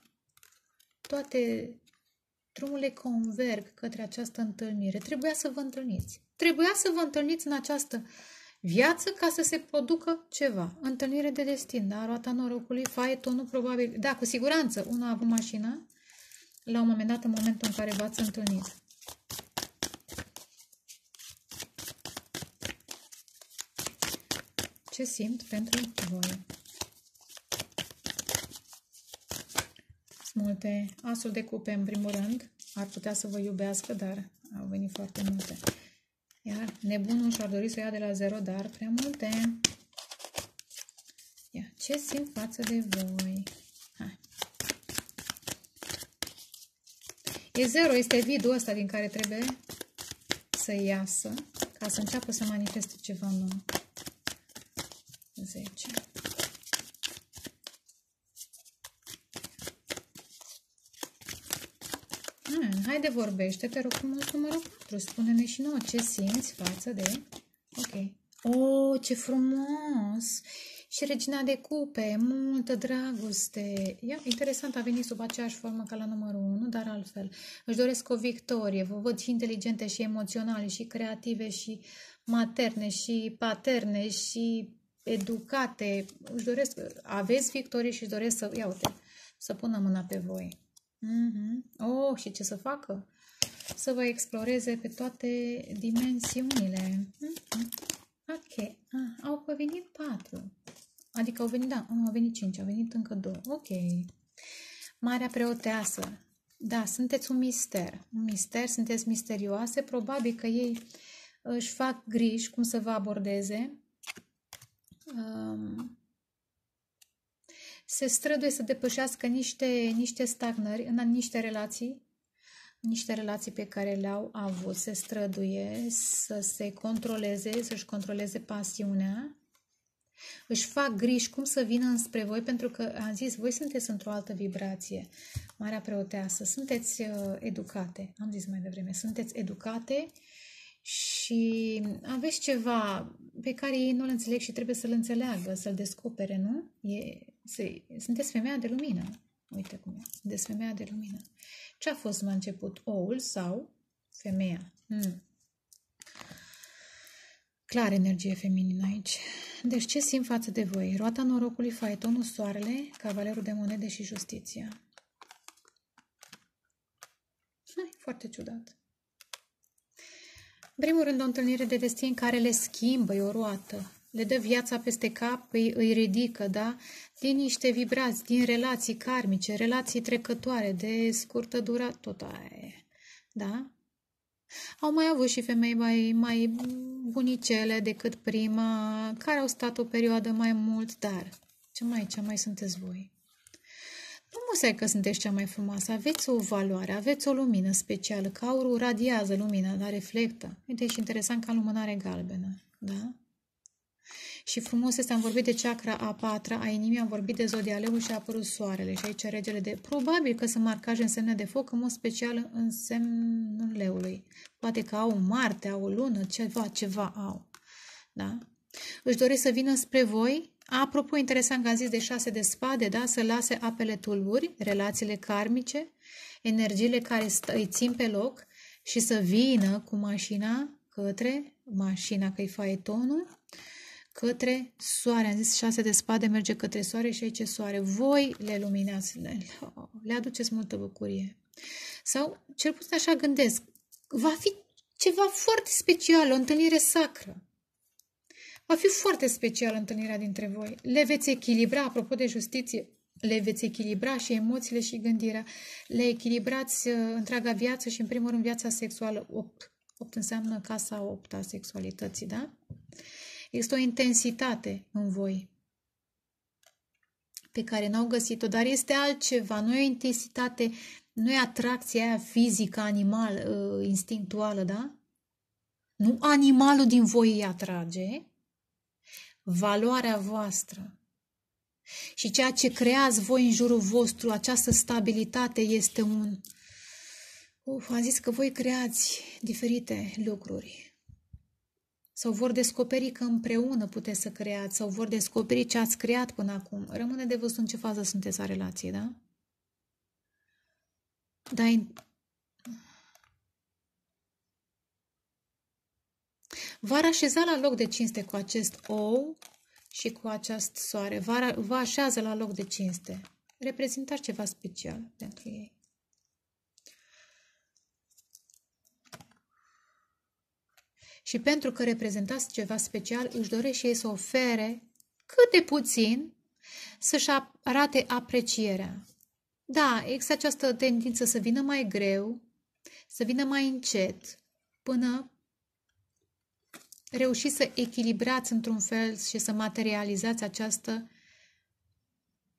toate drumurile converg către această întâlnire. Trebuia să vă întâlniți. Trebuia să vă întâlniți în această viață ca să se producă ceva. Întâlnire de destin, da? Roata norocului, faetonul probabil. Da, cu siguranță, unul a avut mașina la un moment dat, în momentul în care v-ați întâlnit. Ce simt pentru voi? multe. Asul de cupe, în primul rând, ar putea să vă iubească, dar au venit foarte multe. Iar nebunul și-ar dori să o ia de la zero, dar prea multe. Ia, ce simt față de voi? Hai. E zero, este vidul ăsta din care trebuie să iasă ca să înceapă să manifeste ceva nou. 10. Haide, vorbește, te rog frumos, numărul 4. Spune-ne și nouă ce simți față de... Ok. Oh, ce frumos! Și regina de cupe, multă dragoste. Ia, interesant, a venit sub aceeași formă ca la numărul 1, dar altfel. Își doresc o victorie, vă văd și inteligente și emoționale și creative și materne și paterne și educate. Își doresc, aveți victorie și își doresc să, ia uite, să pună mâna pe voi. Mm-hmm. Oh, și ce să facă? Să vă exploreze pe toate dimensiunile. Mm-hmm. Ok. Ah, au venit patru. Adică au venit, da, au venit cinci, au venit încă două. Ok. Marea preoteasă. Da, sunteți un mister. Un mister, sunteți misterioase. Probabil că ei își fac griji cum să vă abordeze. Um, se străduie să depășească niște, niște stagnări în niște relații, niște relații pe care le-au avut, se străduie să se controleze, să-și controleze pasiunea, își fac griji cum să vină înspre voi, pentru că am zis, voi sunteți într-o altă vibrație, Marea Preoteasă, sunteți uh, educate, am zis mai devreme, sunteți educate și aveți ceva pe care ei nu-l înțeleg și trebuie să-l înțeleagă, să-l descopere, nu? E, se, sunteți femeia de lumină. Uite cum e. Sunteți femeia de lumină. Ce a fost la început? Oul sau femeia? Hmm. Clar energie feminină aici. Deci ce simt față de voi? Roata norocului, faetonul, soarele, cavalerul de monede și justiția. Hai, Foarte ciudat. În primul rând, o întâlnire de destin care le schimbă, e o roată, le dă viața peste cap, îi, îi ridică, da? Din niște vibrați, din relații karmice, relații trecătoare, de scurtă durată, tot aia e, da? Au mai avut și femei mai, mai bunicele decât prima, care au stat o perioadă mai mult, dar ce mai, ce mai sunteți voi? Nu musai că sunteți cea mai frumoasă, aveți o valoare, aveți o lumină specială, că aurul radiază lumina, dar reflectă. Uite, și interesant ca lumânare galbenă, da? Și frumos este, am vorbit de chakra a patra, a inimii, am vorbit de zodialeul și a apărut soarele. Și aici regele de... Probabil că sunt marcaje în semne de foc, în mod special în semnul leului. Poate că au Marte, au o lună, ceva, ceva au. Da? Își doresc să vină spre voi Apropo, interesant că am zis de șase de spade, da? să lase apele tulburi, relațiile karmice, energiile care îi țin pe loc și să vină cu mașina către mașina, că-i faetonul, către soare. Am zis șase de spade merge către soare și aici soare. Voi le luminați, le, le aduceți multă bucurie. Sau, cel puțin așa gândesc, va fi ceva foarte special, o întâlnire sacră. Va fi foarte special întâlnirea dintre voi. Le veți echilibra, apropo de justiție, le veți echilibra și emoțiile și gândirea. Le echilibrați uh, întreaga viață și, în primul rând, viața sexuală 8. 8 înseamnă casa 8 a sexualității, da? Există o intensitate în voi pe care n-au găsit-o, dar este altceva, nu e o intensitate, nu e atracția aia fizică, animal, uh, instinctuală, da? Nu animalul din voi îi atrage, valoarea voastră. Și ceea ce creați voi în jurul vostru, această stabilitate este un... Uf, am zis că voi creați diferite lucruri. Sau vor descoperi că împreună puteți să creați, sau vor descoperi ce ați creat până acum. Rămâne de văzut în ce fază sunteți a relației, da? Dar Va așeza la loc de cinste cu acest ou și cu acest soare. Va, va așează la loc de cinste. Reprezenta ceva special pentru ei. Și pentru că reprezentați ceva special, își doresc și ei să ofere cât de puțin să-și arate aprecierea. Da, există această tendință să vină mai greu, să vină mai încet, până reușiți să echilibrați într-un fel și să materializați această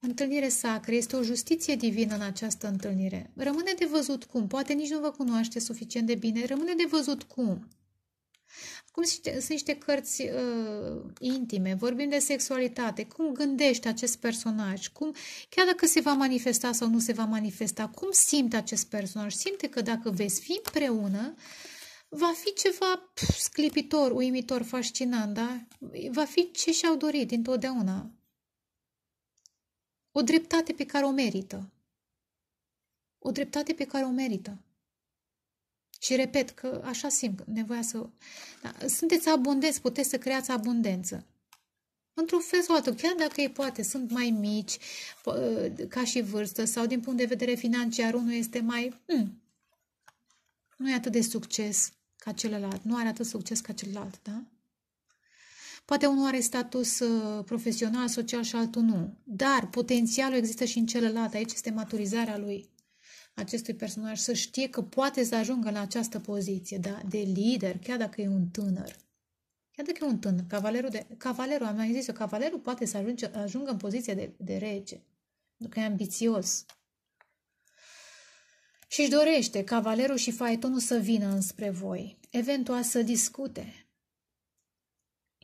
întâlnire sacră. Este o justiție divină în această întâlnire. Rămâne de văzut cum. Poate nici nu vă cunoaște suficient de bine. Rămâne de văzut cum. Acum sunt niște cărți uh, intime, vorbim de sexualitate, cum gândește acest personaj, cum, chiar dacă se va manifesta sau nu se va manifesta, cum simte acest personaj? Simte că dacă veți fi împreună, uh, va fi ceva sclipitor, uimitor, fascinant, da? Va fi ce și-au dorit dintotdeauna. O dreptate pe care o merită. O dreptate pe care o merită. Și repet că așa simt nevoia să... Da, sunteți abundenți, puteți să creați abundență. Într-un fel sau altul, chiar dacă ei poate sunt mai mici ă, ca și vârstă sau din punct de vedere financiar unul este mai... Hmm, nu e atât de succes ca celălalt, nu are atât succes ca celălalt, da? Poate unul are status uh, profesional, social și altul nu, dar potențialul există și în celălalt, aici este maturizarea lui, acestui personaj, să știe că poate să ajungă la această poziție da? de lider, chiar dacă e un tânăr. Chiar dacă e un tânăr, cavalerul, de, cavalerul am mai zis o cavalerul poate să ajungă, ajungă în poziție de, de rege, pentru că e ambițios, și își dorește cavalerul și faetonul să vină înspre voi, eventual să discute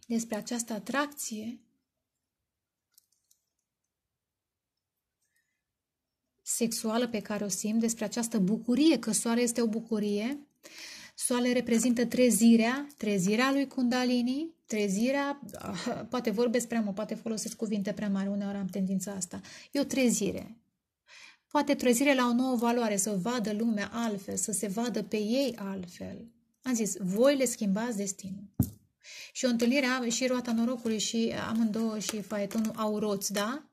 despre această atracție sexuală pe care o simt, despre această bucurie, că soare este o bucurie. Soarele reprezintă trezirea, trezirea lui Kundalini, trezirea, ah, poate vorbesc prea mult, poate folosesc cuvinte prea mari, uneori am tendința asta. E o trezire, Poate trezire la o nouă valoare, să vadă lumea altfel, să se vadă pe ei altfel. Am zis, voi le schimbați destinul. Și o întâlnire am și roata norocului și amândouă și faetonul au roți, da?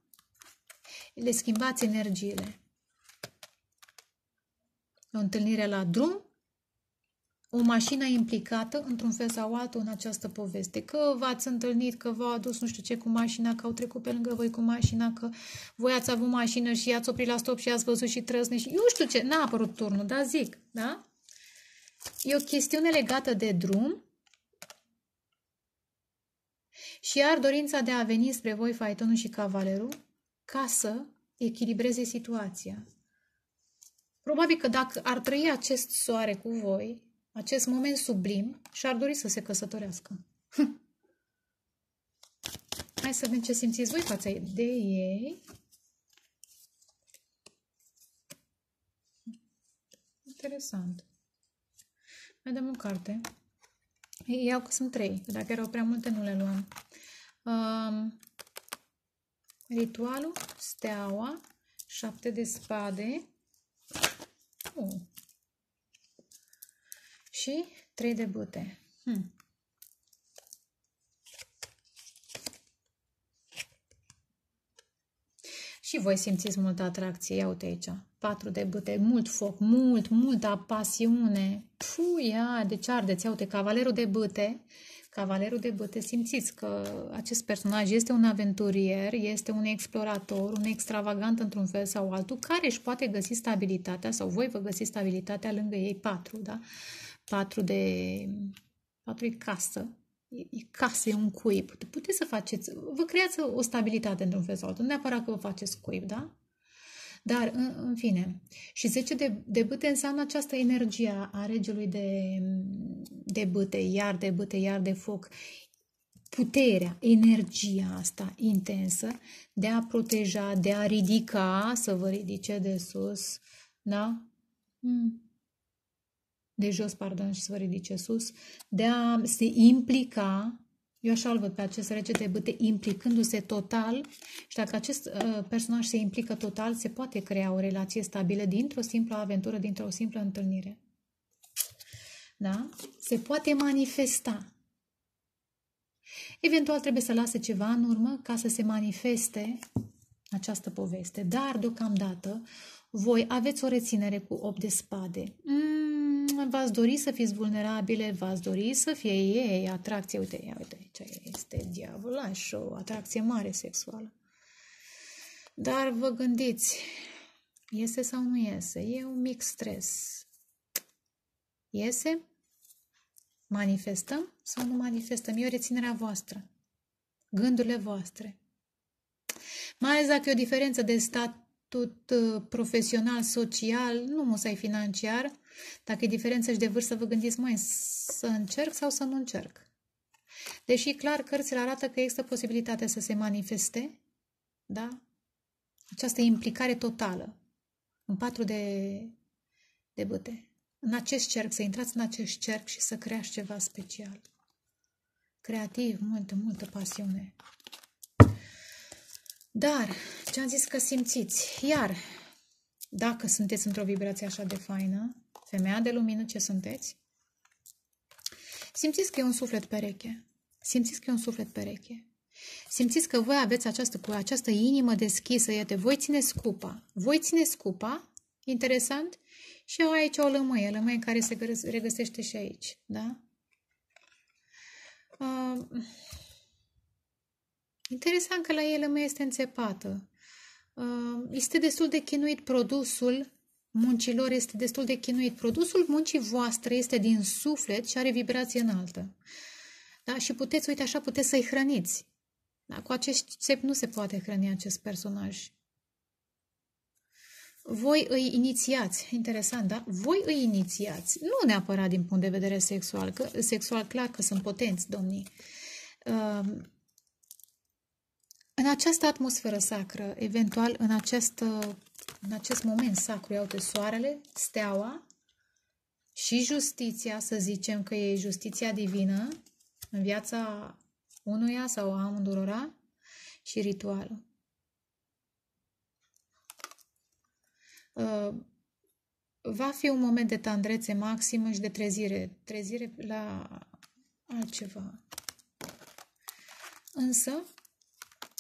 Le schimbați energiile. O întâlnire la drum o mașină implicată într-un fel sau altul în această poveste. Că v-ați întâlnit, că v-au adus nu știu ce cu mașina, că au trecut pe lângă voi cu mașina, că voi ați avut mașină și ați oprit la stop și ați văzut și trăzni și eu știu ce, n-a apărut turnul, dar zic, da? E o chestiune legată de drum și iar dorința de a veni spre voi faitonul și cavalerul ca să echilibreze situația. Probabil că dacă ar trăi acest soare cu voi, acest moment sublim și ar dori să se căsătorească. Hm. Hai să vedem ce simțiți voi față de ei. Interesant. Mai dăm o carte. Iau că sunt trei. Dacă erau prea multe, nu le luam. Um, ritualul, steaua, șapte de spade. Uh, și 3 debute. Hmm. Și voi simțiți multă atracție. Ia uite aici. 4 bute mult foc, mult, multă pasiune. Puia, ce ardeți. Ia uite, cavalerul de bute Cavalerul de bute simțiți că acest personaj este un aventurier, este un explorator, un extravagant într-un fel sau altul, care își poate găsi stabilitatea sau voi vă găsi stabilitatea lângă ei patru, da? Uh, Patru de... Patru e casă. E, casă, e un cuib. Puteți să faceți... Vă creați o stabilitate într-un fel sau altul. Nu neapărat că vă faceți cuib, da? Dar, în, în fine, și 10 de, de bâte înseamnă această energie a regelui de, de bâte, iar de bâte, iar de foc. Puterea, energia asta intensă de a proteja, de a ridica, să vă ridice de sus, da? Mm de jos, pardon, și să vă ridice sus, de a se implica, eu așa îl văd pe acest rege de bâte, implicându-se total și dacă acest uh, personaj se implică total, se poate crea o relație stabilă dintr-o simplă aventură, dintr-o simplă întâlnire. Da? Se poate manifesta. Eventual trebuie să lase ceva în urmă ca să se manifeste această poveste, dar deocamdată voi aveți o reținere cu 8 de spade. Mm, v-ați dori să fiți vulnerabile, v-ați dori să fie ei atracție. Uite, ia uite aici este diavolul și o atracție mare sexuală. Dar vă gândiți, iese sau nu iese? E un mic stres. Iese? Manifestăm sau nu manifestăm? E o reținerea voastră, gândurile voastre. Mai ales dacă e o diferență de stat statut uh, profesional, social, nu musai financiar. Dacă e diferență și de vârstă, vă gândiți, mai să încerc sau să nu încerc. Deși, clar, cărțile arată că există posibilitatea să se manifeste, da? Această implicare totală în patru de, de băte. În acest cerc, să intrați în acest cerc și să creați ceva special. Creativ, multă, multă pasiune. Dar, ce am zis că simțiți? Iar, dacă sunteți într-o vibrație așa de faină, femeia de lumină ce sunteți, simțiți că e un suflet pereche. Simțiți că e un suflet pereche. Simțiți că voi aveți această, cu această inimă deschisă, iată, voi țineți cupa. Voi țineți cupa, interesant, și eu aici o lămâie, lămâie care se regăsește și aici, da? Uh, Interesant că la el mai este înțepată. Este destul de chinuit produsul muncilor, este destul de chinuit. Produsul muncii voastre este din suflet și are vibrație înaltă. Da? Și puteți, uite așa, puteți să-i hrăniți. Da? Cu acest țep nu se poate hrăni acest personaj. Voi îi inițiați, interesant, da? Voi îi inițiați, nu neapărat din punct de vedere sexual, că sexual clar că sunt potenți, domnii. Uh, în această atmosferă sacră, eventual în acest, în acest moment sacru, iau-te soarele, steaua și justiția, să zicem că e justiția divină în viața unuia sau a amândurora și ritualul. Uh, va fi un moment de tandrețe maximă și de trezire, trezire la altceva. Însă,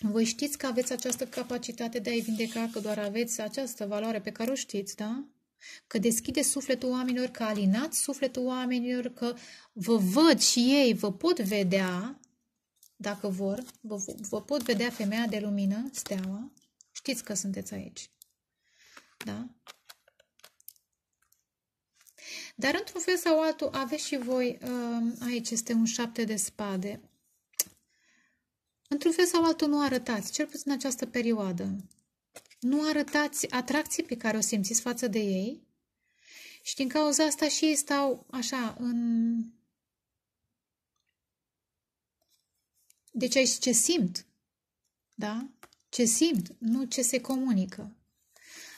voi știți că aveți această capacitate de a-i vindeca, că doar aveți această valoare pe care o știți, da? Că deschide sufletul oamenilor, că alinați sufletul oamenilor, că vă văd și ei, vă pot vedea, dacă vor, vă, vă pot vedea femeia de lumină, steaua, știți că sunteți aici. Da? Dar într-un fel sau altul aveți și voi, uh, aici este un șapte de spade, Într-un fel sau altul nu arătați, cel puțin în această perioadă. Nu arătați atracții pe care o simțiți față de ei și din cauza asta și ei stau așa în... Deci aici ce simt, da? Ce simt, nu ce se comunică.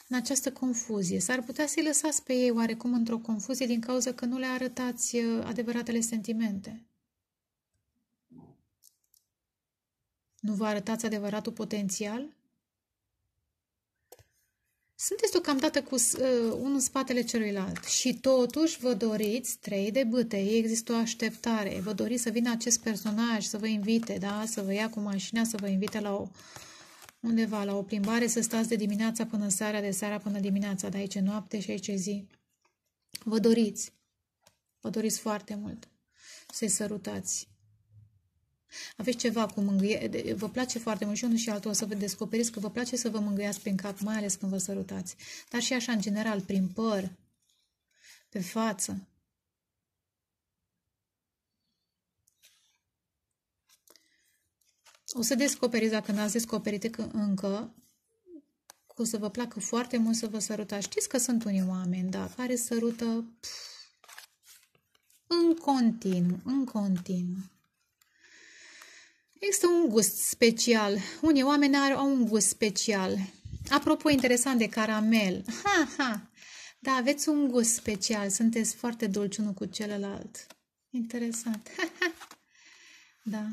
În această confuzie. S-ar putea să-i lăsați pe ei oarecum într-o confuzie din cauza că nu le arătați uh, adevăratele sentimente. Nu vă arătați adevăratul potențial? Sunteți deocamdată cu uh, unul în spatele celuilalt și totuși vă doriți trei de bâte, există o așteptare, vă doriți să vină acest personaj, să vă invite, da? să vă ia cu mașina, să vă invite la o, undeva, la o plimbare, să stați de dimineața până seara, de seara până dimineața, de aici noapte și aici zi. Vă doriți, vă doriți foarte mult să-i sărutați. Aveți ceva cu mângâie, vă place foarte mult și unul și altul o să vă descoperiți că vă place să vă mângâiați prin cap, mai ales când vă sărutați. Dar și așa, în general, prin păr, pe față. O să descoperiți, dacă n-ați descoperit încă, că o să vă placă foarte mult să vă sărutați. Știți că sunt unii oameni, da, care sărută pf, în continuu, în continuu. Există un gust special. Unii oameni au un gust special. Apropo, interesant de caramel. Ha, ha! Da, aveți un gust special. Sunteți foarte dulci unul cu celălalt. Interesant. *laughs* da.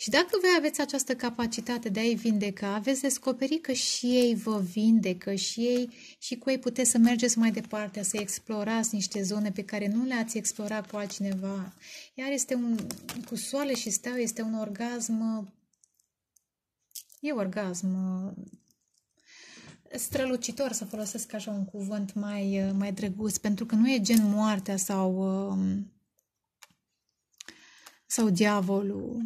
Și dacă voi aveți această capacitate de a-i vindeca, veți descoperi că și ei vă vindecă și ei și cu ei puteți să mergeți mai departe, să explorați niște zone pe care nu le-ați explorat cu altcineva. Iar este un, cu soare și steau, este un orgasm, e orgasm strălucitor, să folosesc așa un cuvânt mai, mai drăguț, pentru că nu e gen moartea sau um, sau diavolul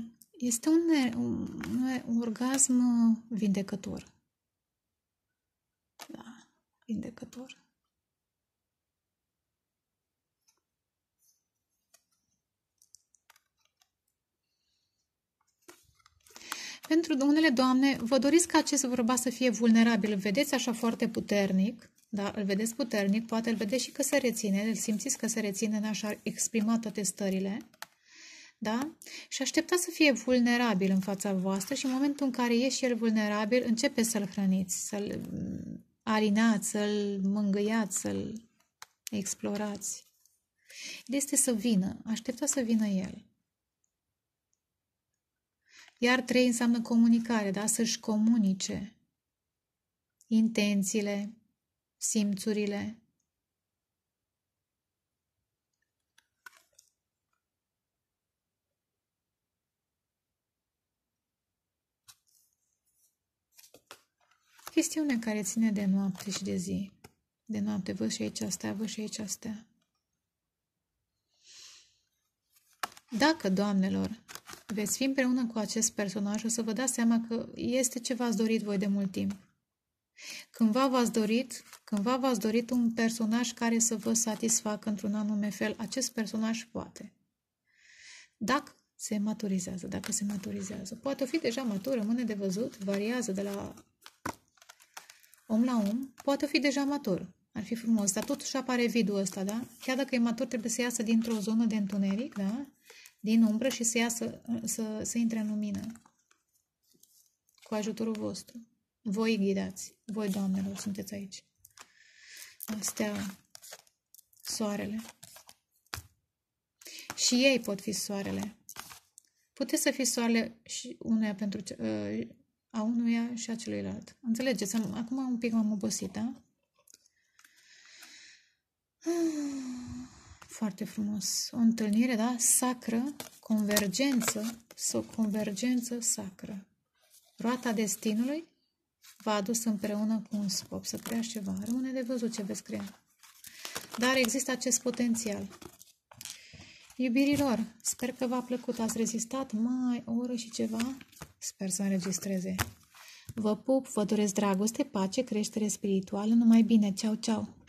este un, un, un orgasm vindecător. Da, vindecător. Pentru unele doamne, vă doriți ca acest vorba să fie vulnerabil. Îl vedeți așa foarte puternic, da? Îl vedeți puternic, poate îl vedeți și că se reține, îl simțiți că se reține în așa exprima toate stările. Da? Și aștepta să fie vulnerabil în fața voastră și în momentul în care e el vulnerabil, începe să-l hrăniți, să-l mm, alinați, să-l mângâiați, să-l explorați. Este să vină, aștepta să vină el. Iar trei înseamnă comunicare, da? Să-și comunice intențiile, simțurile, Chestiunea care ține de noapte și de zi. De noapte văd și aici astea, văd și aici astea. Dacă, doamnelor, veți fi împreună cu acest personaj, o să vă dați seama că este ce v-ați dorit voi de mult timp. Cândva v-ați dorit, cândva v-ați dorit un personaj care să vă satisfacă într-un anume fel, acest personaj poate. Dacă se maturizează, dacă se maturizează. Poate fi deja matur, rămâne de văzut, variază de la om la om, poate fi deja matur. Ar fi frumos, dar totuși apare vidul ăsta, da? Chiar dacă e matur, trebuie să iasă dintr-o zonă de întuneric, da? Din umbră și să iasă, să, să intre în lumină. Cu ajutorul vostru. Voi ghidați. Voi, doamnelor, sunteți aici. Astea, soarele. Și ei pot fi soarele. Puteți să fiți soarele și uneia pentru, ă, a unuia și a celuilalt. Înțelegeți? Am, acum un pic m-am obosit, da? *sighs* Foarte frumos. O întâlnire, da? Sacră, convergență, sau convergență sacră. Roata destinului v-a adus împreună cu un scop să creați ceva. Rămâne de văzut ce veți crea. Dar există acest potențial. Iubirilor, sper că v-a plăcut. Ați rezistat mai o oră și ceva? Sper să înregistreze. Vă pup, vă doresc dragoste, pace, creștere spirituală, numai bine. Ceau, ceau!